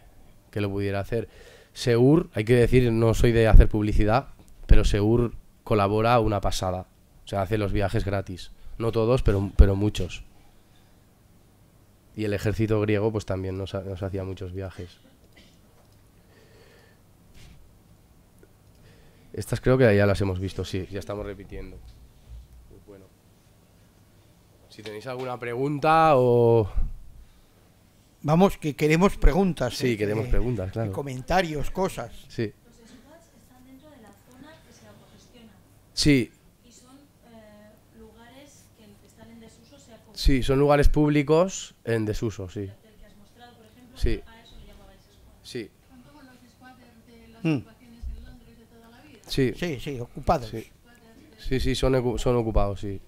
lo pudiera hacer. Seur, hay que decir, no soy de hacer publicidad, pero Seur colabora una pasada. O sea, hace los viajes gratis. No todos, pero, pero muchos. Y el ejército griego pues también nos, nos hacía muchos viajes. Estas creo que ya las hemos visto, sí, ya estamos repitiendo. Pues bueno. Si tenéis alguna pregunta o... Vamos, que queremos preguntas. Sí, eh, queremos preguntas, claro. Comentarios, cosas. Sí. Los squads están dentro de la zona que se autogestiona. Sí. Y son eh, lugares que están en desuso, sea Sí, son lugares públicos en desuso, sí. El que has mostrado, por ejemplo, a eso le llamabais squat. Sí. Son los squatters de las mm. Sí. Sí, ocupados. Sí, sí, son, son ocupados, sí.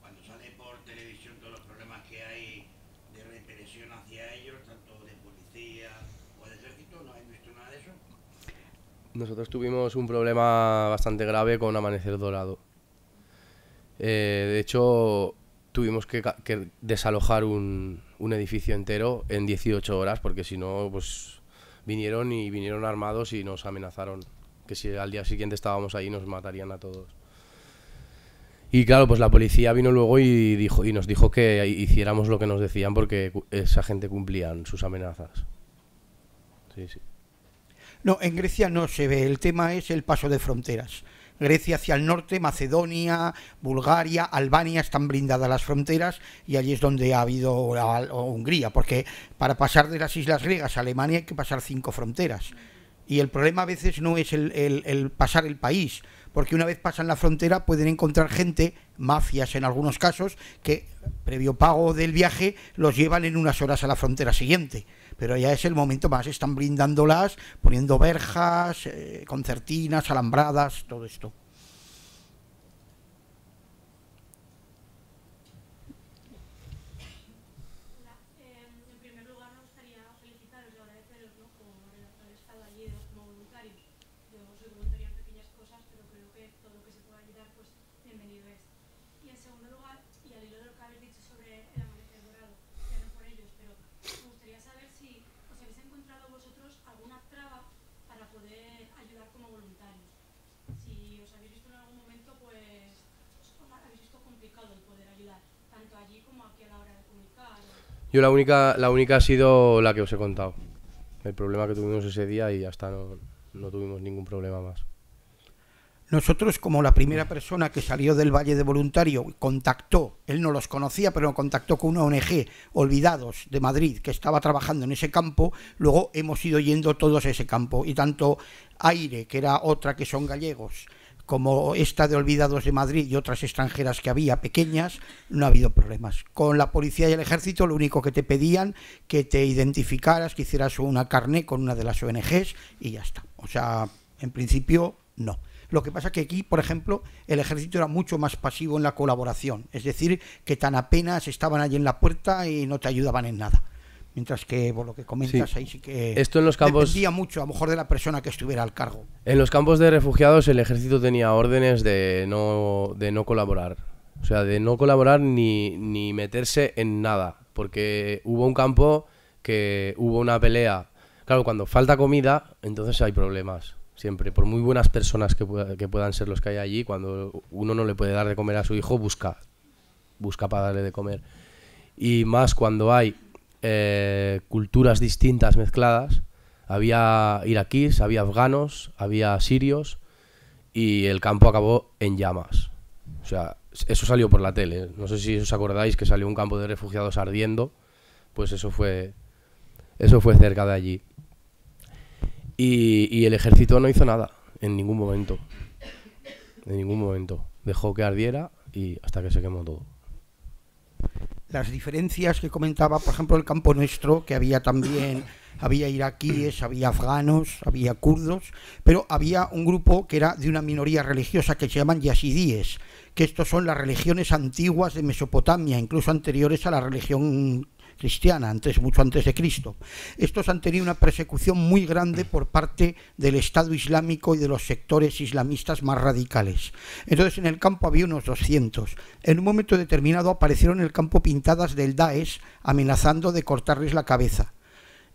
Cuando sale por televisión todos los problemas que hay de represión hacia ellos, tanto de policía o de ejército, ¿no habéis visto nada de eso? Nosotros tuvimos un problema bastante grave con Amanecer Dorado. Eh, de hecho, tuvimos que, que desalojar un, un, edificio entero en 18 horas, porque si no, pues vinieron y vinieron armados y nos amenazaron que si al día siguiente estábamos ahí nos matarían a todos. Y claro, pues la policía vino luego y dijo y nos dijo que hiciéramos lo que nos decían porque esa gente cumplía sus amenazas. Sí, sí. No, en Grecia no se ve. El tema es el paso de fronteras. Grecia hacia el norte, Macedonia, Bulgaria, Albania están blindadas las fronteras y allí es donde ha habido Hungría, porque para pasar de las islas griegas a Alemania hay que pasar cinco fronteras. Y el problema a veces no es el pasar el país, porque una vez pasan la frontera pueden encontrar gente, mafias en algunos casos, que previo pago del viaje los llevan en unas horas a la frontera siguiente pero ya es el momento más. Están brindándolas, poniendo verjas, eh, concertinas, alambradas, todo esto. Yo la única, la única ha sido la que os he contado. El problema que tuvimos ese día y hasta no, no tuvimos ningún problema más. Nosotros, como la primera persona que salió del Valle de Voluntario, contactó, él no los conocía, pero contactó con una ONG, Olvidados, de Madrid, que estaba trabajando en ese campo, luego hemos ido yendo todos a ese campo. Y tanto Aire, que era otra que son gallegos, como esta de Olvidados de Madrid y otras extranjeras que había, pequeñas, no ha habido problemas. Con la policía y el ejército lo único que te pedían que te identificaras, que hicieras una carné con una de las ONGs y ya está. O sea, en principio, no. Lo que pasa es que aquí, por ejemplo, el ejército era mucho más pasivo en la colaboración, es decir, que tan apenas estaban allí en la puerta y no te ayudaban en nada. Mientras que, por lo que comentas, ahí sí que Esto en los campos... dependía mucho, a lo mejor, de la persona que estuviera al cargo. En los campos de refugiados el ejército tenía órdenes de no, de no colaborar. O sea, de no colaborar ni, meterse en nada. Porque hubo un campo que hubo una pelea. Claro, cuando falta comida, entonces hay problemas. Siempre, por muy buenas personas que, que puedan ser los que hay allí, cuando uno no le puede dar de comer a su hijo, busca. Busca para darle de comer. Y más cuando hay eh, culturas distintas mezcladas. Había iraquíes, había afganos, había sirios y el campo acabó en llamas. O sea, eso salió por la tele. No sé si os acordáis que salió un campo de refugiados ardiendo. Pues eso fue, eso fue cerca de allí. Y, y el ejército no hizo nada en ningún momento. En ningún momento. Dejó que ardiera y hasta que se quemó todo las diferencias que comentaba, por ejemplo, el campo nuestro, que había también, había iraquíes, había afganos, había kurdos, pero había un grupo que era de una minoría religiosa que se llaman yasidíes, que estos son las religiones antiguas de Mesopotamia, incluso anteriores a la religión cristiana, antes, mucho antes de Cristo. Estos han tenido una persecución muy grande por parte del Estado Islámico y de los sectores islamistas más radicales. Entonces en el campo había unos 200. En un momento determinado aparecieron en el campo pintadas del Daesh amenazando de cortarles la cabeza.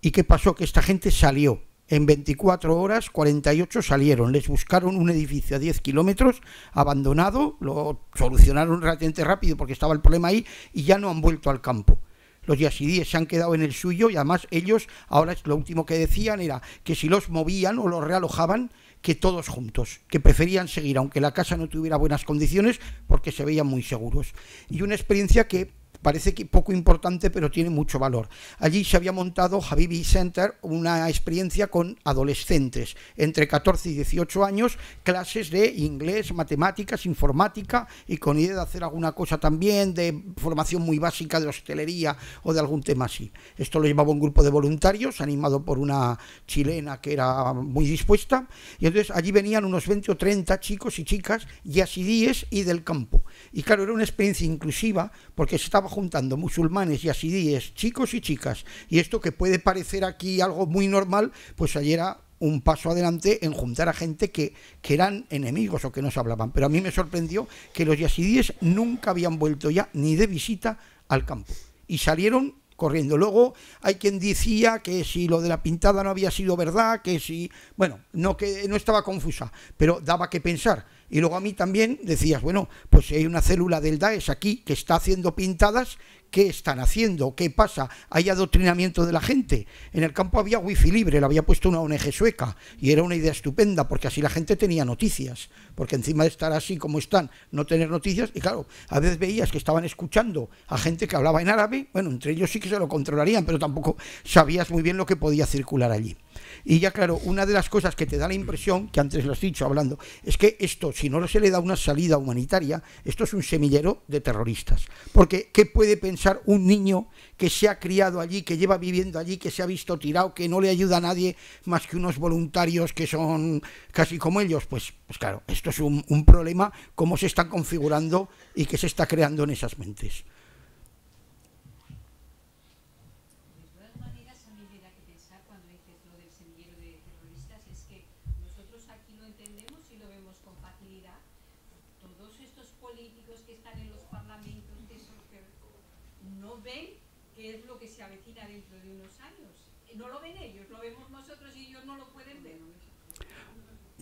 ¿Y qué pasó? Que esta gente salió. En 24 horas, 48 salieron. Les buscaron un edificio a 10 kilómetros, abandonado, lo solucionaron relativamente rápido porque estaba el problema ahí y ya no han vuelto al campo. Los yacidíes se han quedado en el suyo y además ellos, ahora lo último que decían era que si los movían o los realojaban, que todos juntos, que preferían seguir, aunque la casa no tuviera buenas condiciones, porque se veían muy seguros. Y una experiencia que Parece que poco importante, pero tiene mucho valor. Allí se había montado Habibi Center, una experiencia con adolescentes entre 14 y 18 años, clases de inglés, matemáticas, informática y con idea de hacer alguna cosa también de formación muy básica de hostelería o de algún tema así. Esto lo llevaba un grupo de voluntarios animado por una chilena que era muy dispuesta y entonces allí venían unos 20 o 30 chicos y chicas y 10 y del campo. Y claro, era una experiencia inclusiva porque se estaba juntando musulmanes y asidíes, chicos y chicas. Y esto que puede parecer aquí algo muy normal, pues ayer era un paso adelante en juntar a gente que, que eran enemigos o que no se hablaban. Pero a mí me sorprendió que los yasidíes nunca habían vuelto ya ni de visita al campo. Y salieron corriendo. Luego hay quien decía que si lo de la pintada no había sido verdad, que si, bueno, no que no estaba confusa, pero daba que pensar y luego a mí también decías, bueno, pues si hay una célula del Daesh aquí que está haciendo pintadas, ¿qué están haciendo? ¿Qué pasa? ¿Hay adoctrinamiento de la gente? En el campo había wifi libre, la había puesto una ONG sueca y era una idea estupenda porque así la gente tenía noticias, porque encima de estar así como están, no tener noticias, y claro, a veces veías que estaban escuchando a gente que hablaba en árabe, bueno, entre ellos sí que se lo controlarían, pero tampoco sabías muy bien lo que podía circular allí. Y ya claro, una de las cosas que te da la impresión, que antes lo has dicho hablando, es que esto si no se le da una salida humanitaria, esto es un semillero de terroristas. Porque, ¿qué puede pensar un niño que se ha criado allí, que lleva viviendo allí, que se ha visto tirado, que no le ayuda a nadie más que unos voluntarios que son casi como ellos? Pues, pues claro, esto es un, problema, cómo se están configurando y qué se está creando en esas mentes.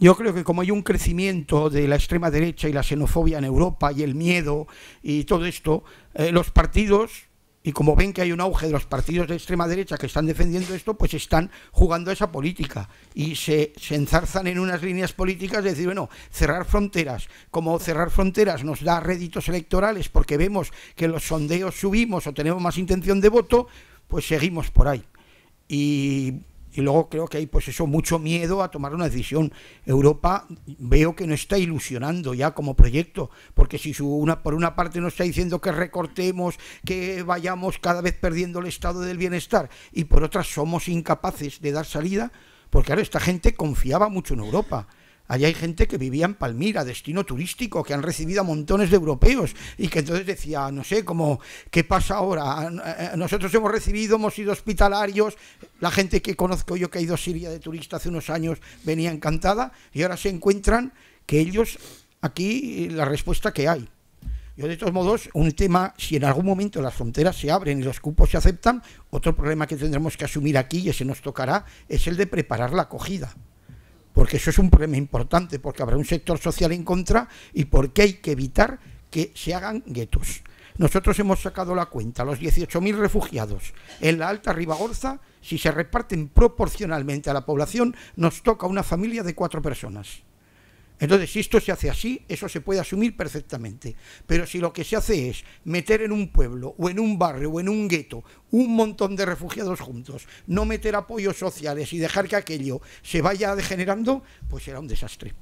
Yo creo que como hay un crecimiento de la extrema derecha y la xenofobia en Europa y el miedo y todo esto, eh, los partidos, y como ven que hay un auge de los partidos de extrema derecha que están defendiendo esto, pues están jugando esa política y se, se enzarzan en unas líneas políticas de decir, bueno, cerrar fronteras. Como cerrar fronteras nos da réditos electorales porque vemos que los sondeos subimos o tenemos más intención de voto, pues seguimos por ahí. Y y luego creo que hay pues eso, mucho miedo a tomar una decisión. Europa veo que no está ilusionando ya como proyecto, porque si por una parte nos está diciendo que recortemos, que vayamos cada vez perdiendo el estado del bienestar, y por otra somos incapaces de dar salida, porque ahora esta gente confiaba mucho en Europa. Allí hay gente que vivía en Palmira, destino turístico, que han recibido a montones de europeos y que entonces decía, no sé, como, ¿qué pasa ahora? Ah, eh, eh, nosotros hemos recibido, hemos sido hospitalarios, la gente que conozco yo que ha ido a Siria de turista hace unos años venía encantada y ahora se encuentran que ellos, aquí la respuesta que hay. Yo, de todos modos, un tema, si en algún momento las fronteras se abren y los cupos se aceptan, otro problema que tendremos que asumir aquí, y ese nos tocará, es el de preparar la acogida porque eso es un problema importante, porque habrá un sector social en contra y porque hay que evitar que se hagan guetos. Nosotros hemos sacado la cuenta, los 18.000 refugiados en la Alta Ribagorza, si se reparten proporcionalmente a la población, nos toca una familia de cuatro personas. Entonces, si esto se hace así, eso se puede asumir perfectamente. Pero si lo que se hace es meter en un pueblo o en un barrio o en un gueto un montón de refugiados juntos, no meter apoyos sociales y dejar que aquello se vaya degenerando, pues será un desastre.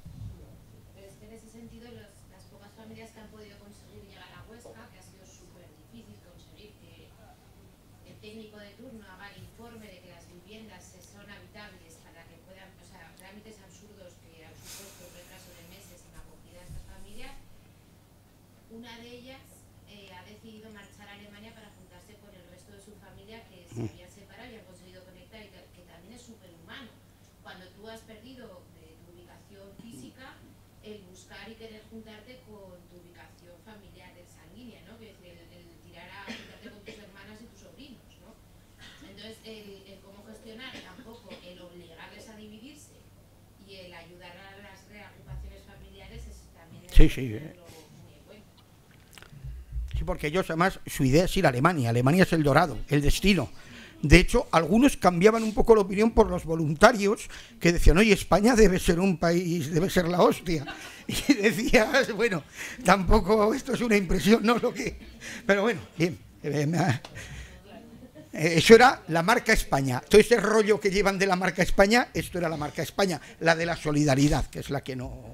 Sí, sí. Sí, porque ellos además su idea es ir a Alemania. Alemania es el dorado, el destino. De hecho, algunos cambiaban un poco la opinión por los voluntarios que decían, oye, España debe ser un país, debe ser la hostia. Y decías, ah, bueno, tampoco esto es una impresión, no lo que... Pero bueno, bien. Eh, eso era la marca España. Todo ese rollo que llevan de la marca España, esto era la marca España, la de la solidaridad, que es la que no...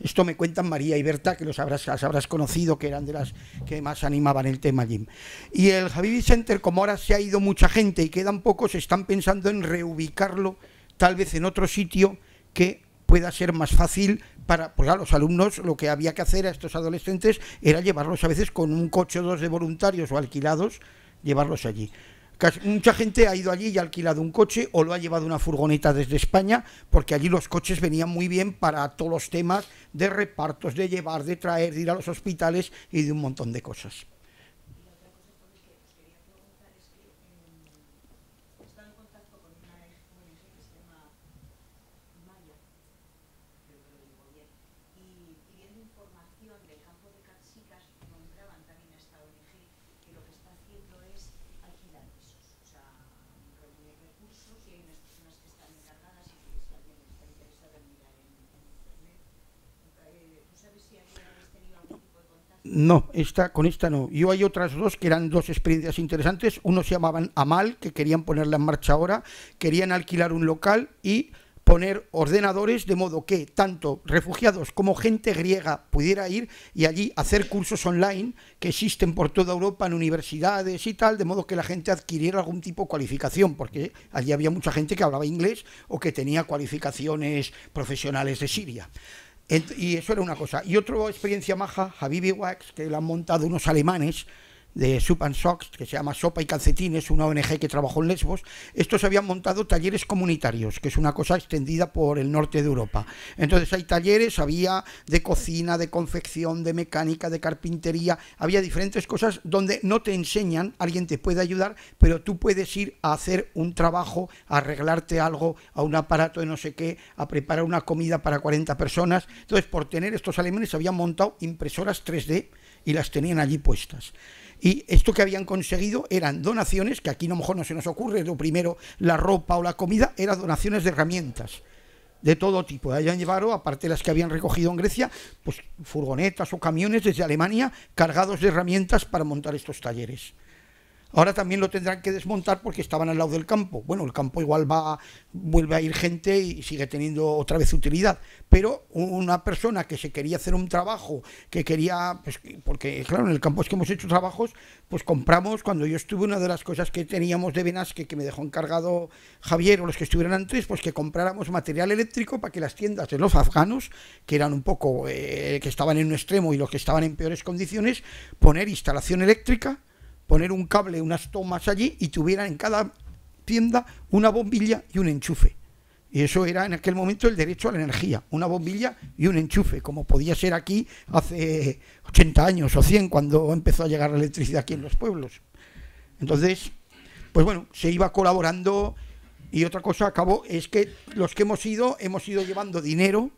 Esto me cuentan María y Berta, que los habrás, las habrás conocido, que eran de las que más animaban el tema allí. Y el Javi Center, como ahora se ha ido mucha gente y quedan pocos, están pensando en reubicarlo tal vez en otro sitio que pueda ser más fácil para pues a los alumnos lo que había que hacer a estos adolescentes era llevarlos a veces con un coche o dos de voluntarios o alquilados, llevarlos allí. Mucha gente ha ido allí y ha alquilado un coche o lo ha llevado una furgoneta desde España, porque allí los coches venían muy bien para todos los temas de repartos, de llevar, de traer, de ir a los hospitales y de un montón de cosas. No, esta, con esta no. Yo hay otras dos que eran dos experiencias interesantes. Uno se llamaban Amal, que querían ponerla en marcha ahora, querían alquilar un local y poner ordenadores de modo que tanto refugiados como gente griega pudiera ir y allí hacer cursos online que existen por toda Europa en universidades y tal, de modo que la gente adquiriera algún tipo de cualificación, porque allí había mucha gente que hablaba inglés o que tenía cualificaciones profesionales de Siria. Y eso era una cosa. Y otra experiencia maja, Habibi Wax, que la han montado unos alemanes, de Soup and Socks, que se llama Sopa y Calcetines, una ONG que trabajó en Lesbos, estos habían montado talleres comunitarios, que es una cosa extendida por el norte de Europa. Entonces hay talleres, había de cocina, de confección, de mecánica, de carpintería, había diferentes cosas donde no te enseñan, alguien te puede ayudar, pero tú puedes ir a hacer un trabajo, a arreglarte algo, a un aparato de no sé qué, a preparar una comida para 40 personas. Entonces, por tener estos alemanes habían montado impresoras 3D y las tenían allí puestas. Y esto que habían conseguido eran donaciones, que aquí a lo mejor no se nos ocurre, lo primero, la ropa o la comida, eran donaciones de herramientas de todo tipo. Hayan llevado, aparte de las que habían recogido en Grecia, pues furgonetas o camiones desde Alemania cargados de herramientas para montar estos talleres. Ahora también lo tendrán que desmontar porque estaban al lado del campo. Bueno, el campo igual va, vuelve a ir gente y sigue teniendo otra vez utilidad. Pero una persona que se quería hacer un trabajo, que quería, pues, porque claro, en el campo es que hemos hecho trabajos, pues compramos, cuando yo estuve, una de las cosas que teníamos de venas que me dejó encargado Javier o los que estuvieran antes, pues que compráramos material eléctrico para que las tiendas de los afganos, que eran un poco, eh, que estaban en un extremo y los que estaban en peores condiciones, poner instalación eléctrica poner un cable, unas tomas allí y tuvieran en cada tienda una bombilla y un enchufe. Y eso era en aquel momento el derecho a la energía, una bombilla y un enchufe, como podía ser aquí hace 80 años o 100 cuando empezó a llegar la electricidad aquí en los pueblos. Entonces, pues bueno, se iba colaborando y otra cosa acabó es que los que hemos ido hemos ido llevando dinero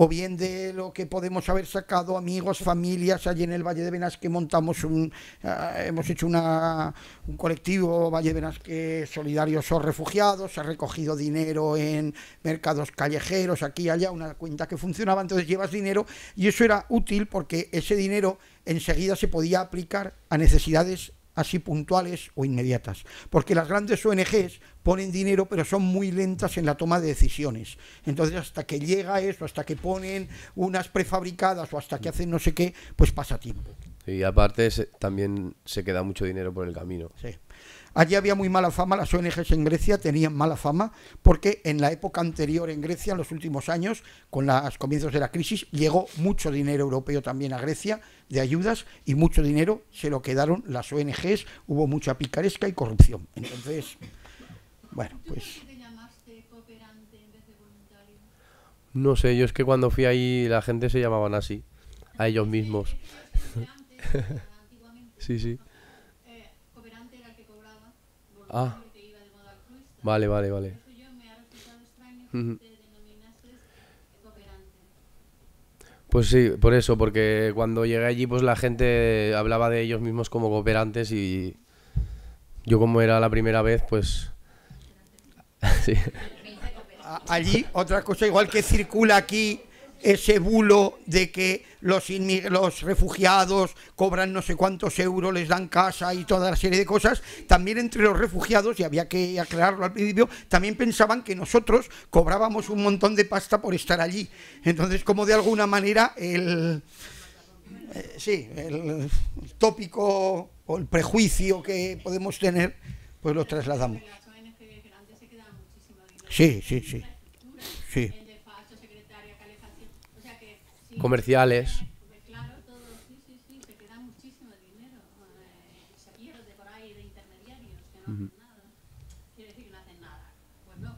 o bien de lo que podemos haber sacado amigos, familias, allí en el Valle de Venas que montamos un, ah, hemos hecho una, un colectivo Valle de Venas que solidarios o refugiados, se ha recogido dinero en mercados callejeros, aquí y allá, una cuenta que funcionaba, entonces llevas dinero y eso era útil porque ese dinero enseguida se podía aplicar a necesidades así puntuales o inmediatas. Porque las grandes ONGs ponen dinero, pero son muy lentas en la toma de decisiones. Entonces, hasta que llega eso, hasta que ponen unas prefabricadas o hasta que hacen no sé qué, pues pasa tiempo. Y aparte también se queda mucho dinero por el camino. Sí. Allí había muy mala fama, las ONGs en Grecia tenían mala fama porque en la época anterior en Grecia, en los últimos años, con los comienzos de la crisis, llegó mucho dinero europeo también a Grecia de ayudas y mucho dinero se lo quedaron las ONGs, hubo mucha picaresca y corrupción. Entonces, bueno, pues... No sé, yo es que cuando fui ahí la gente se llamaban así, a ellos mismos. sí, sí. Ah. Vale, vale, vale. Pues sí, por eso, porque cuando llegué allí, pues la gente hablaba de ellos mismos como cooperantes y yo como era la primera vez, pues... sí. Allí otra cosa, igual que circula aquí ese bulo de que los, refugiados cobran no sé cuántos euros, les dan casa y toda la serie de cosas, también entre los refugiados, y había que aclararlo al principio, también pensaban que nosotros cobrábamos un montón de pasta por estar allí. Entonces, como de alguna manera el... Eh, sí, el tópico o el prejuicio que podemos tener, pues lo trasladamos. Sí, sí, sí. Sí. Comerciales. claro, todos sí, sí, sí, te queda muchísimo dinero. Se de por ahí de intermediarios que no hacen nada. Quiere decir que no hacen nada. Pues no.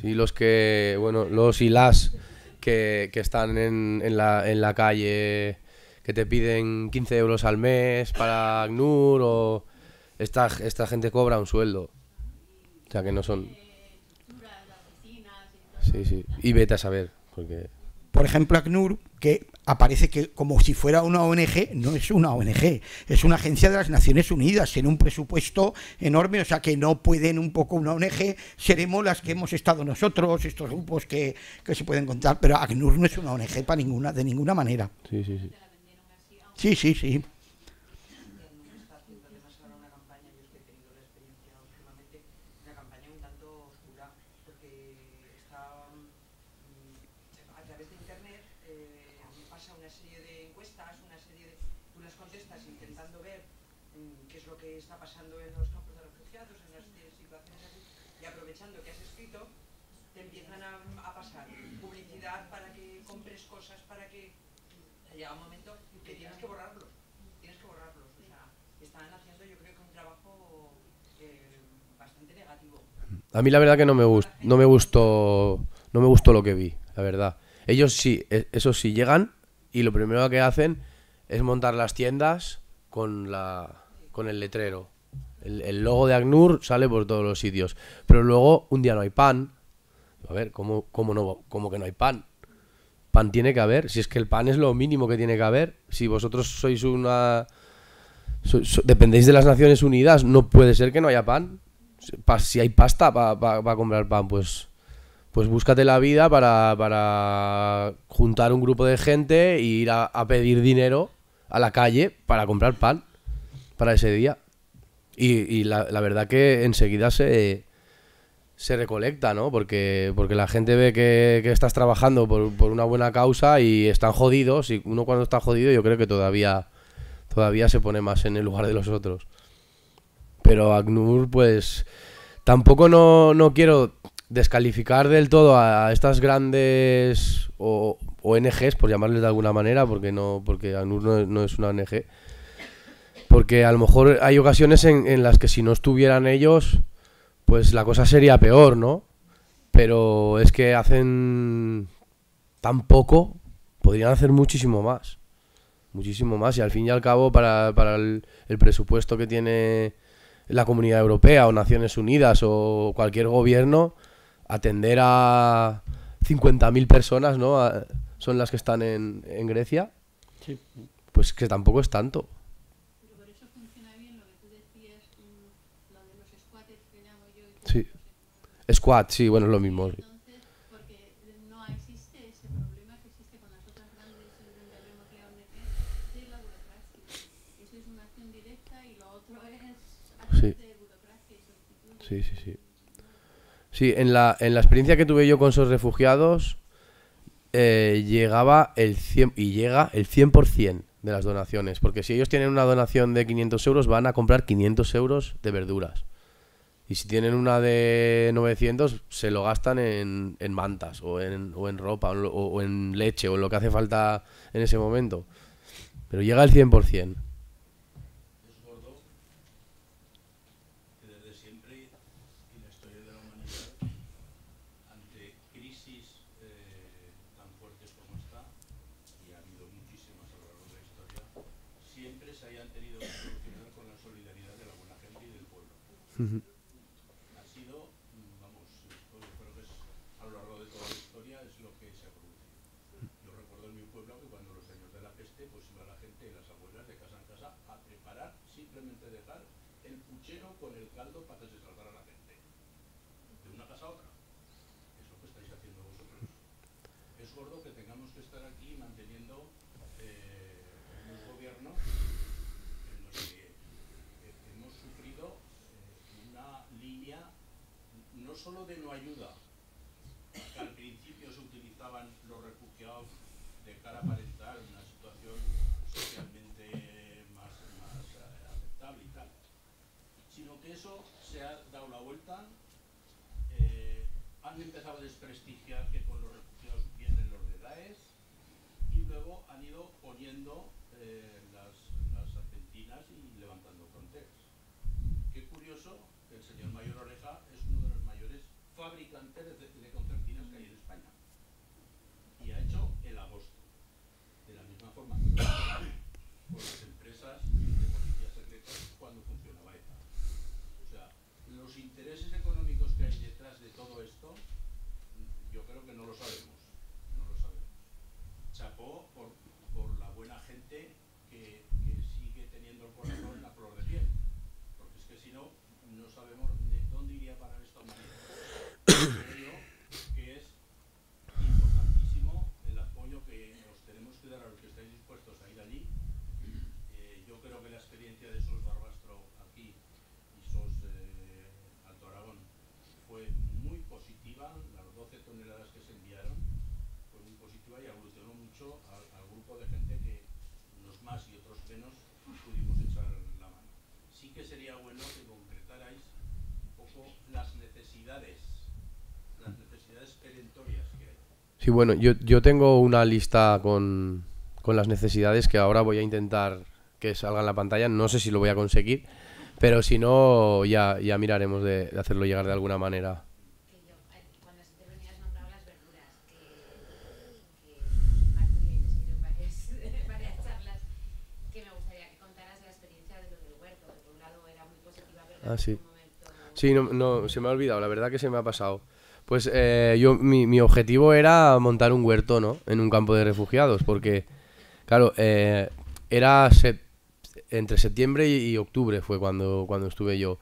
Sí, los que, bueno, los y las que están en la calle que te piden 15 euros al mes para ACNUR o. Esta gente cobra un sueldo. O sea que no son. Eh, sí, sí, sí. Y vete a saber, porque por ejemplo, ACNUR, que aparece que como si fuera una ONG, no es una ONG, es una agencia de las Naciones Unidas, tiene un presupuesto enorme, o sea que no pueden un poco una ONG, seremos las que hemos estado nosotros, estos grupos que, se pueden contar, pero ACNUR no es una ONG para ninguna, de ninguna manera. Sí, sí, sí. Sí, sí, sí. A mí la verdad que no me gustó, no me gustó, no me gustó lo que vi, la verdad. Ellos sí, e, eso sí, llegan y lo primero que hacen es montar las tiendas con la, con el letrero. El, logo de ACNUR sale por todos los sitios. Pero luego un día no hay pan. A ver, ¿cómo, no, cómo que no hay pan? Pan tiene que haber. Si es que el pan es lo mínimo que tiene que haber. Si vosotros sois una... dependéis de las Naciones Unidas, no puede ser que no haya pan si hay pasta para pa, comprar pan, pues, pues búscate la vida para, juntar un grupo de gente e ir a, pedir dinero a la calle para comprar pan para ese día. Y, la, verdad que enseguida se, se recolecta, ¿no? Porque, porque la gente ve que, estás trabajando por, por, una buena causa y están jodidos. Y uno cuando está jodido yo creo que todavía, todavía se pone más en el lugar de los otros. Pero ACNUR, pues tampoco no, quiero descalificar del todo a estas grandes o, ONGs, por llamarles de alguna manera, porque no porque ACNUR no, es una ONG. Porque a lo mejor hay ocasiones en, las que si no estuvieran ellos, pues la cosa sería peor, ¿no? Pero es que hacen tan poco, podrían hacer muchísimo más. Muchísimo más. Y al fin y al cabo, para, el presupuesto que tiene la Comunidad Europea o Naciones Unidas o cualquier gobierno atender a 50.000 personas, ¿no? son las que están en, Grecia. Pues que tampoco es tanto. Pero por eso funciona bien lo que tú decías, mm, lo los squats que yo. Sí. Squat, sí, bueno, es lo mismo. Sí. Sí, sí, sí. en la, en la experiencia que tuve yo con esos refugiados, eh, llegaba el 100, y llega el 100% de las donaciones. Porque si ellos tienen una donación de 500 euros, van a comprar 500 euros de verduras. Y si tienen una de 900, se lo gastan en, mantas o en, o en ropa o, o en leche o en lo que hace falta en ese momento. Pero llega el 100%. siempre en la historia de la humanidad, ante crisis eh, tan fuertes como esta, y ha habido muchísimas a lo largo de la historia, siempre se hayan tenido que solucionar con la solidaridad de la buena gente y del pueblo. Ha ha sido, mm, vamos, a que que lo lo largo de toda la historia es se producido. en mi pueblo cuando los años la peste, pues iba la gente, y las abuelas, de casa en casa, a preparar, simplemente dejar el puchero con el caldo para que se la gente. De una casa a otra. Es lo que estáis haciendo vosotros. Es gordo que tengamos que estar aquí manteniendo eh, un gobierno en los que eh, hemos sufrido eh, una línea no solo de no ayuda, que al principio se utilizaban los refugiados de cara a eso se ha dado la vuelta. Eh, han empezado a desprestigiar que con los refugiados vienen los de Daesh y luego han ido poniendo eh, las, argentinas y levantando fronteras. Qué curioso que el señor Mayor Oreja es uno de los mayores fabricantes de, yo creo que la experiencia de Sos Barbastro aquí y Sos eh, Alto Aragón fue muy positiva, las 12 toneladas que se enviaron fue muy positiva y evolucionó mucho al, grupo de gente que unos más y otros menos pudimos echar la mano. Sí que sería bueno que concretarais un poco las necesidades, las necesidades perentorias que hay. Sí, bueno, yo, yo tengo una lista con, con las necesidades que ahora voy a intentar que salga en la pantalla. No sé si lo voy a conseguir, pero si no, ya, miraremos de, hacerlo llegar de alguna manera. Ah, sí. Sí, no, no, se me ha olvidado, la verdad que se me ha pasado. Pues eh, yo, mi, mi, objetivo era montar un huerto, ¿no? En un campo de refugiados, porque, claro, eh, era entre septiembre y, octubre fue cuando, cuando estuve yo.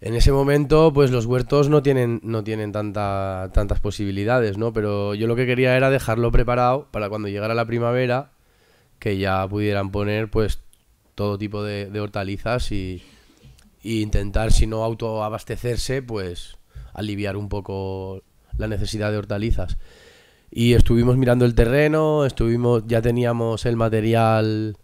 En ese momento, pues los huertos no tienen, no tienen tanta, tantas posibilidades, ¿no? Pero yo lo que quería era dejarlo preparado para cuando llegara la primavera, que ya pudieran poner, pues, todo tipo de, hortalizas y, intentar, si no autoabastecerse, pues, aliviar un poco la necesidad de hortalizas. Y estuvimos mirando el terreno, estuvimos, ya teníamos el material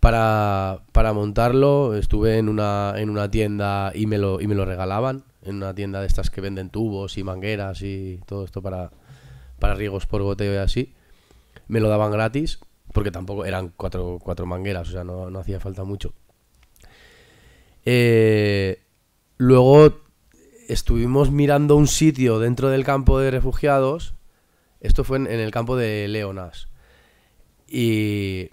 para, para montarlo estuve en una, en una tienda y me, lo, y me lo regalaban, en una tienda de estas que venden tubos y mangueras y todo esto para, para riegos por goteo y así. Me lo daban gratis, porque tampoco eran cuatro, mangueras, o sea, no, hacía falta mucho. Eh, luego estuvimos mirando un sitio dentro del campo de refugiados. Esto fue en el campo de Leonas. Y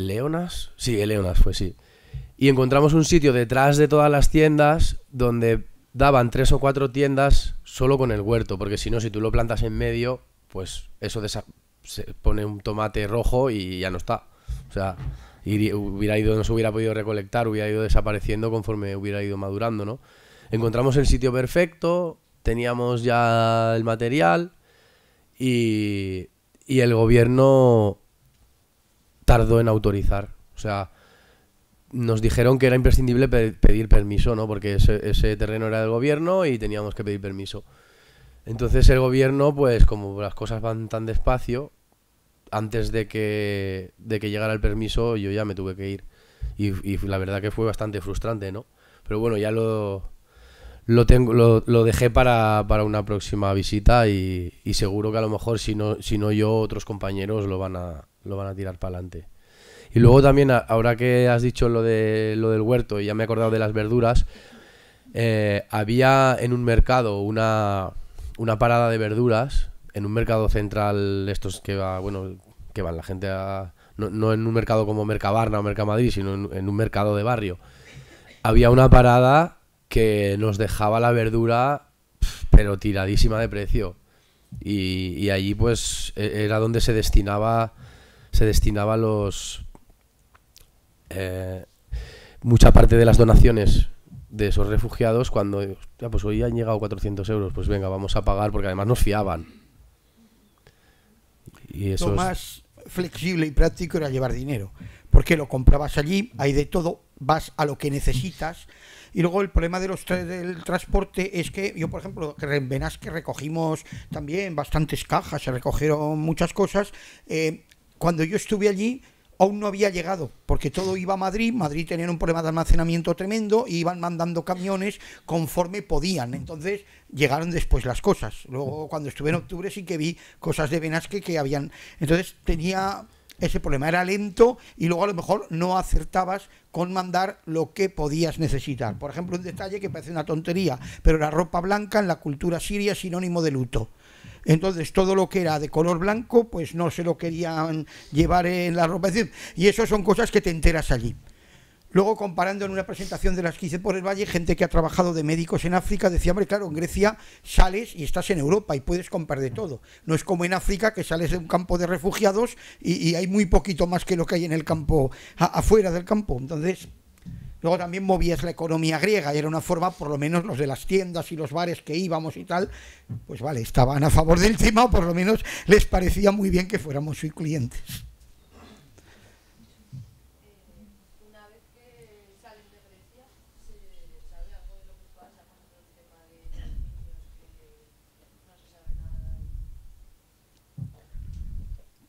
Leonas. Sí, Leonas pues sí. Y encontramos un sitio detrás de todas las tiendas donde daban tres o cuatro tiendas solo con el huerto, porque si no, si tú lo plantas en medio, pues eso se pone un tomate rojo y ya no está. O sea, hubiera ido, no se hubiera podido recolectar, hubiera ido desapareciendo conforme hubiera ido madurando, ¿no? Encontramos el sitio perfecto, teníamos ya el material y, y el gobierno tardó en autorizar. O sea, nos dijeron que era imprescindible pedir permiso, ¿no? Porque ese, terreno era del gobierno y teníamos que pedir permiso. Entonces el gobierno, pues como las cosas van tan despacio, antes de que, de que llegara el permiso yo ya me tuve que ir. Y, la verdad que fue bastante frustrante, ¿no? Pero bueno, ya lo, lo, tengo, lo, lo dejé para, para, una próxima visita y, seguro que a lo mejor si no, si no yo, otros compañeros lo van a, lo van a tirar para adelante. Y luego también, ahora que has dicho lo, de, lo del huerto y ya me he acordado de las verduras, eh, había en un mercado una, una parada de verduras, en un mercado central, estos que va, bueno, que van la gente a... No, en un mercado como Mercabarna o Mercamadrid, sino en, un mercado de barrio. Había una parada que nos dejaba la verdura, pero tiradísima de precio. Y, y allí pues e, era donde se destinaba se destinaba los... Eh, mucha parte de las donaciones de esos refugiados cuando, ya, pues hoy han llegado 400 euros, pues venga, vamos a pagar porque además nos fiaban. Y eso Lo más flexible y práctico era llevar dinero, porque lo comprabas allí, hay de todo, vas a lo que necesitas. Y luego el problema de los del transporte es que yo, por ejemplo, en que recogimos también bastantes cajas, se recogieron muchas cosas. Eh, cuando yo estuve allí aún no había llegado, porque todo iba a Madrid, Madrid tenía un problema de almacenamiento tremendo, y iban mandando camiones conforme podían, entonces llegaron después las cosas. Luego cuando estuve en octubre sí que vi cosas de Benasque que habían... Entonces tenía ese problema, era lento y luego a lo mejor no acertabas con mandar lo que podías necesitar. Por ejemplo, un detalle que parece una tontería, pero la ropa blanca en la cultura siria es sinónimo de luto. Entonces todo lo que era de color blanco, pues no se lo querían llevar en la ropa. y eso son cosas que te enteras allí. Luego, comparando en una presentación de las que hice por el Valle, gente que ha trabajado de médicos en África decía, hombre, claro, en Grecia sales y estás en Europa y puedes comprar de todo. No es como en África que sales de un campo de refugiados y, hay muy poquito más que lo que hay en el campo, afuera del campo. Entonces, Luego también movías la economía griega y era una forma, por lo menos los de las tiendas y los bares que íbamos y tal, pues vale, estaban a favor del tema o por lo menos les parecía muy bien que fuéramos sus clientes.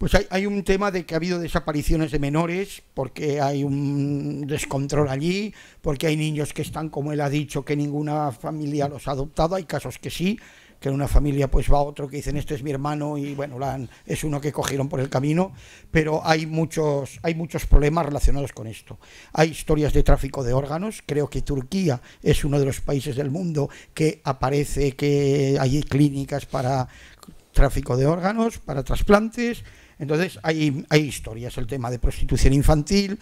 Pues hay, un tema de que ha habido desapariciones de menores, porque hay un descontrol allí, porque hay niños que están, como él ha dicho, que ninguna familia los ha adoptado, hay casos que sí, que una familia pues va otro que dicen este es mi hermano y bueno, es uno que cogieron por el camino, pero hay muchos, hay muchos problemas relacionados con esto. Hay historias de tráfico de órganos, creo que Turquía es uno de los países del mundo que aparece que hay clínicas para tráfico de órganos, para trasplantes, entonces hay, historias, el tema de prostitución infantil,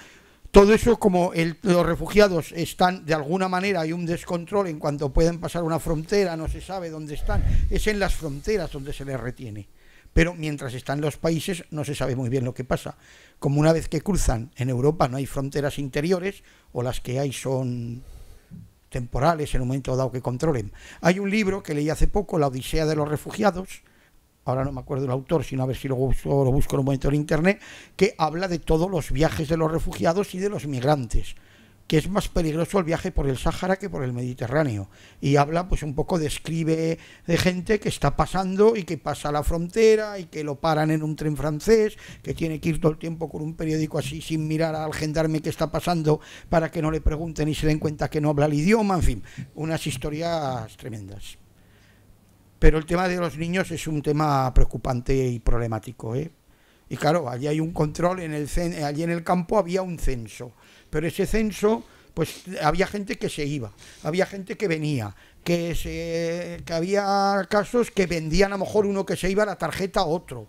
todo eso como los refugiados están de alguna manera, hay un descontrol en cuanto pueden pasar una frontera, no se sabe dónde están, es en las fronteras donde se les retiene. Pero mientras están en los países no se sabe muy bien lo que pasa. Como una vez que cruzan en Europa no hay fronteras interiores o las que hay son temporales en un momento dado que controlen. Hay un libro que leí hace poco, La Odisea de los Refugiados, ahora no me acuerdo el autor, sino a ver si lo busco, lo busco en un momento en internet, que habla de todos los viajes de los refugiados y de los migrantes que es más peligroso el viaje por el Sáhara que por el Mediterráneo. Y habla, pues un poco, describe de gente que está pasando y que pasa la frontera y que lo paran en un tren francés, que tiene que ir todo el tiempo con un periódico así sin mirar al gendarme que está pasando para que no le pregunten y se den cuenta que no habla el idioma, en fin, unas historias tremendas. Pero el tema de los niños es un tema preocupante y problemático. ¿eh? Y claro, allí hay un control, en el allí en el campo había un censo, pero ese censo, pues había gente que se iba, había gente que venía, que, se, que había casos que vendían a lo mejor uno que se iba la tarjeta a otro.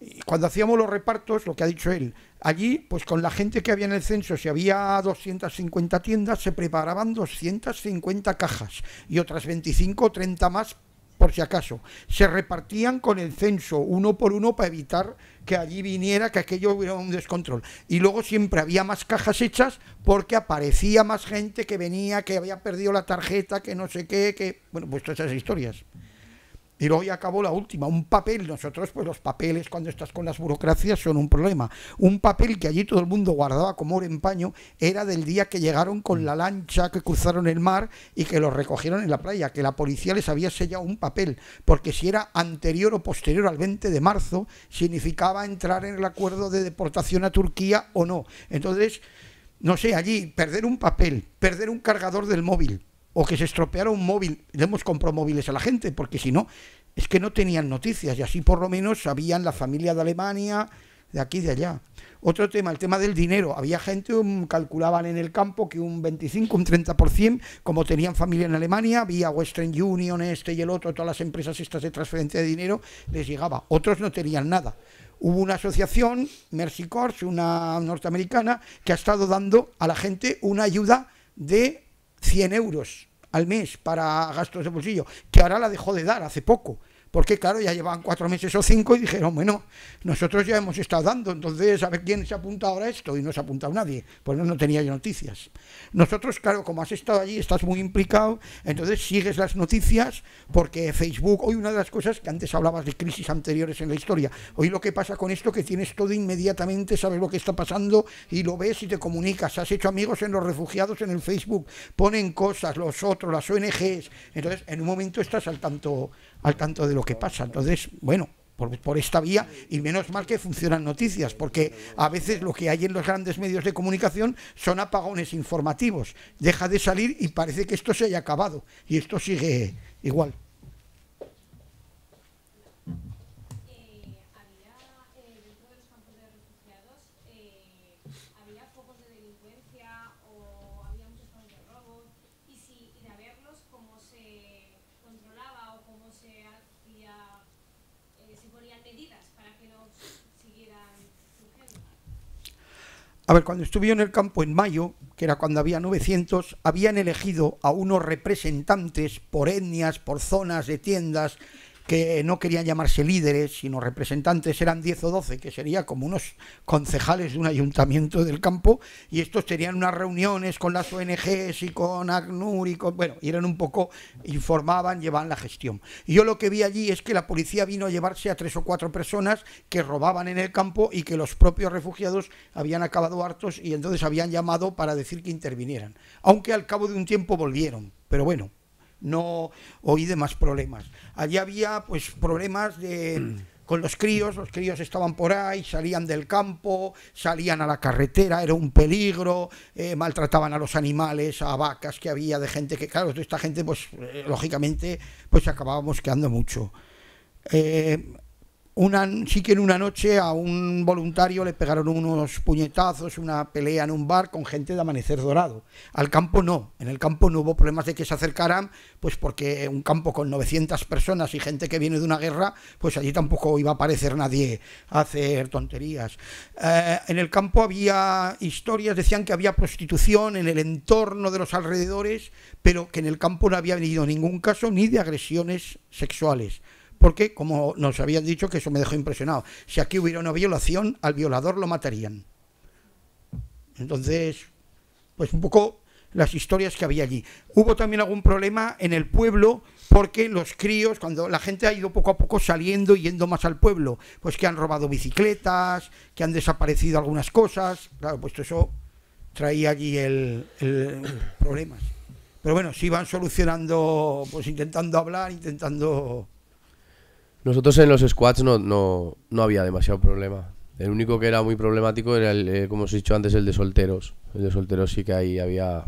Y cuando hacíamos los repartos, lo que ha dicho él, allí, pues con la gente que había en el censo, si había 250 tiendas, se preparaban 250 cajas y otras 25 o 30 más por si acaso. Se repartían con el censo, uno por uno, para evitar que allí viniera, que aquello hubiera un descontrol. Y luego siempre había más cajas hechas porque aparecía más gente que venía, que había perdido la tarjeta, que no sé qué, que... Bueno, pues todas esas historias y hoy acabó la última, un papel. Nosotros, pues los papeles cuando estás con las burocracias son un problema. Un papel que allí todo el mundo guardaba como oro en paño era del día que llegaron con la lancha, que cruzaron el mar y que los recogieron en la playa, que la policía les había sellado un papel, porque si era anterior o posterior al 20 de marzo, significaba entrar en el acuerdo de deportación a Turquía o no. Entonces, no sé, allí perder un papel, perder un cargador del móvil, o que se estropeara un móvil. Le hemos comprado móviles a la gente, porque si no, es que no tenían noticias y así por lo menos sabían la familia de Alemania, de aquí y de allá. Otro tema, el tema del dinero. Había gente, um, calculaban en el campo que un 25, un 30%, como tenían familia en Alemania, había Western Union, este y el otro, todas las empresas estas de transferencia de dinero, les llegaba. Otros no tenían nada. Hubo una asociación, Mercy Corps, una norteamericana, que ha estado dando a la gente una ayuda de 100 euros al mes para gastos de bolsillo, que ahora la dejó de dar hace poco, porque claro, ya llevaban cuatro meses o cinco y dijeron, bueno, nosotros ya hemos estado dando, entonces a ver quién se apunta ahora a esto y no se ha apuntado nadie, pues no, tenía yo noticias. Nosotros, claro, como has estado allí, estás muy implicado, entonces sigues las noticias porque Facebook, hoy una de las cosas que antes hablabas de crisis anteriores en la historia, hoy lo que pasa con esto que tienes todo inmediatamente, sabes lo que está pasando y lo ves y te comunicas, has hecho amigos en los refugiados en el Facebook, ponen cosas, los otros, las ONGs, entonces en un momento estás al tanto, al tanto de lo que pasa. Entonces, bueno, por, por, esta vía y menos mal que funcionan noticias, porque a veces lo que hay en los grandes medios de comunicación son apagones informativos. Deja de salir y parece que esto se haya acabado y esto sigue igual. A ver, cuando estuve en el campo en mayo, que era cuando había 900, habían elegido a unos representantes por etnias, por zonas de tiendas, que eh, no querían llamarse líderes, sino representantes, eran 10 o 12, que sería como unos concejales de un ayuntamiento del campo, y estos tenían unas reuniones con las ONGs y con ACNUR y con, bueno, eran un poco, informaban, llevaban la gestión. Y yo lo que vi allí es que la policía vino a llevarse a tres o cuatro personas que robaban en el campo y que los propios refugiados habían acabado hartos y entonces habían llamado para decir que intervinieran, aunque al cabo de un tiempo volvieron, pero bueno no oí de más problemas. Allí había pues problemas con los críos, los críos estaban por ahí, salían del campo, salían a la carretera, era un peligro, eh, maltrataban a los animales, a vacas que había, de gente que, claro, de esta gente, pues eh, lógicamente, pues acabábamos quedando mucho. Eh, una, sí que en una noche a un voluntario le pegaron unos puñetazos, una pelea en un bar con gente de Amanecer Dorado. Al campo no, en el campo no hubo problemas de que se acercaran, pues porque un campo con 900 personas y gente que viene de una guerra, pues allí tampoco iba a aparecer nadie a hacer tonterías. Eh, en el campo había historias, decían que había prostitución en el entorno de los alrededores, pero que en el campo no había venido ningún caso ni de agresiones sexuales porque, como nos habían dicho, que eso me dejó impresionado, si aquí hubiera una violación, al violador lo matarían. Entonces, pues un poco las historias que había allí. Hubo también algún problema en el pueblo porque los críos, cuando la gente ha ido poco a poco saliendo y yendo más al pueblo, pues que han robado bicicletas, que han desaparecido algunas cosas, claro, pues eso traía allí el, el problemas. Pero bueno, se van solucionando, pues intentando hablar, intentando nosotros en los squats no, había demasiado problema. El único que era muy problemático era, el, eh, como os he dicho antes, el de solteros. El de solteros sí que ahí había,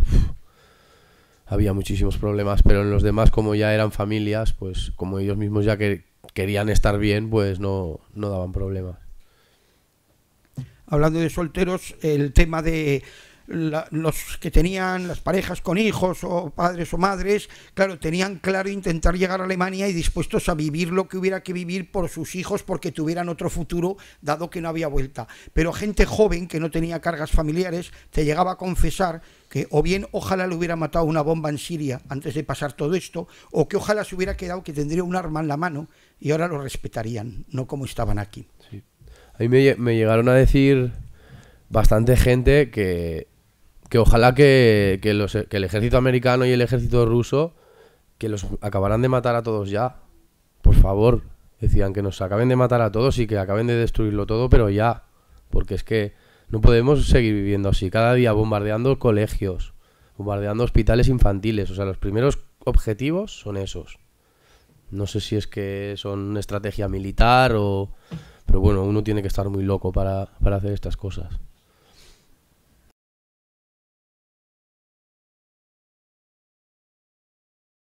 había muchísimos problemas, pero en los demás, como ya eran familias, pues como ellos mismos ya que querían estar bien, pues no, no daban problema. Hablando de solteros, el tema de los que tenían las parejas con hijos o padres o madres, claro, tenían claro intentar llegar a Alemania y dispuestos a vivir lo que hubiera que vivir por sus hijos porque tuvieran otro futuro, dado que no había vuelta. Pero gente joven que no tenía cargas familiares te llegaba a confesar que o bien ojalá le hubiera matado una bomba en Siria antes de pasar todo esto, o que ojalá se hubiera quedado que tendría un arma en la mano y ahora lo respetarían, no como estaban aquí. Sí. A mí me llegaron a decir bastante gente que que ojalá que, el ejército americano y el ejército ruso, que los acabarán de matar a todos ya. Por favor, decían que nos acaben de matar a todos y que acaben de destruirlo todo, pero ya. Porque es que no podemos seguir viviendo así. Cada día bombardeando colegios, bombardeando hospitales infantiles. O sea, los primeros objetivos son esos. No sé si es que son estrategia militar o... Pero bueno, uno tiene que estar muy loco para, para hacer estas cosas.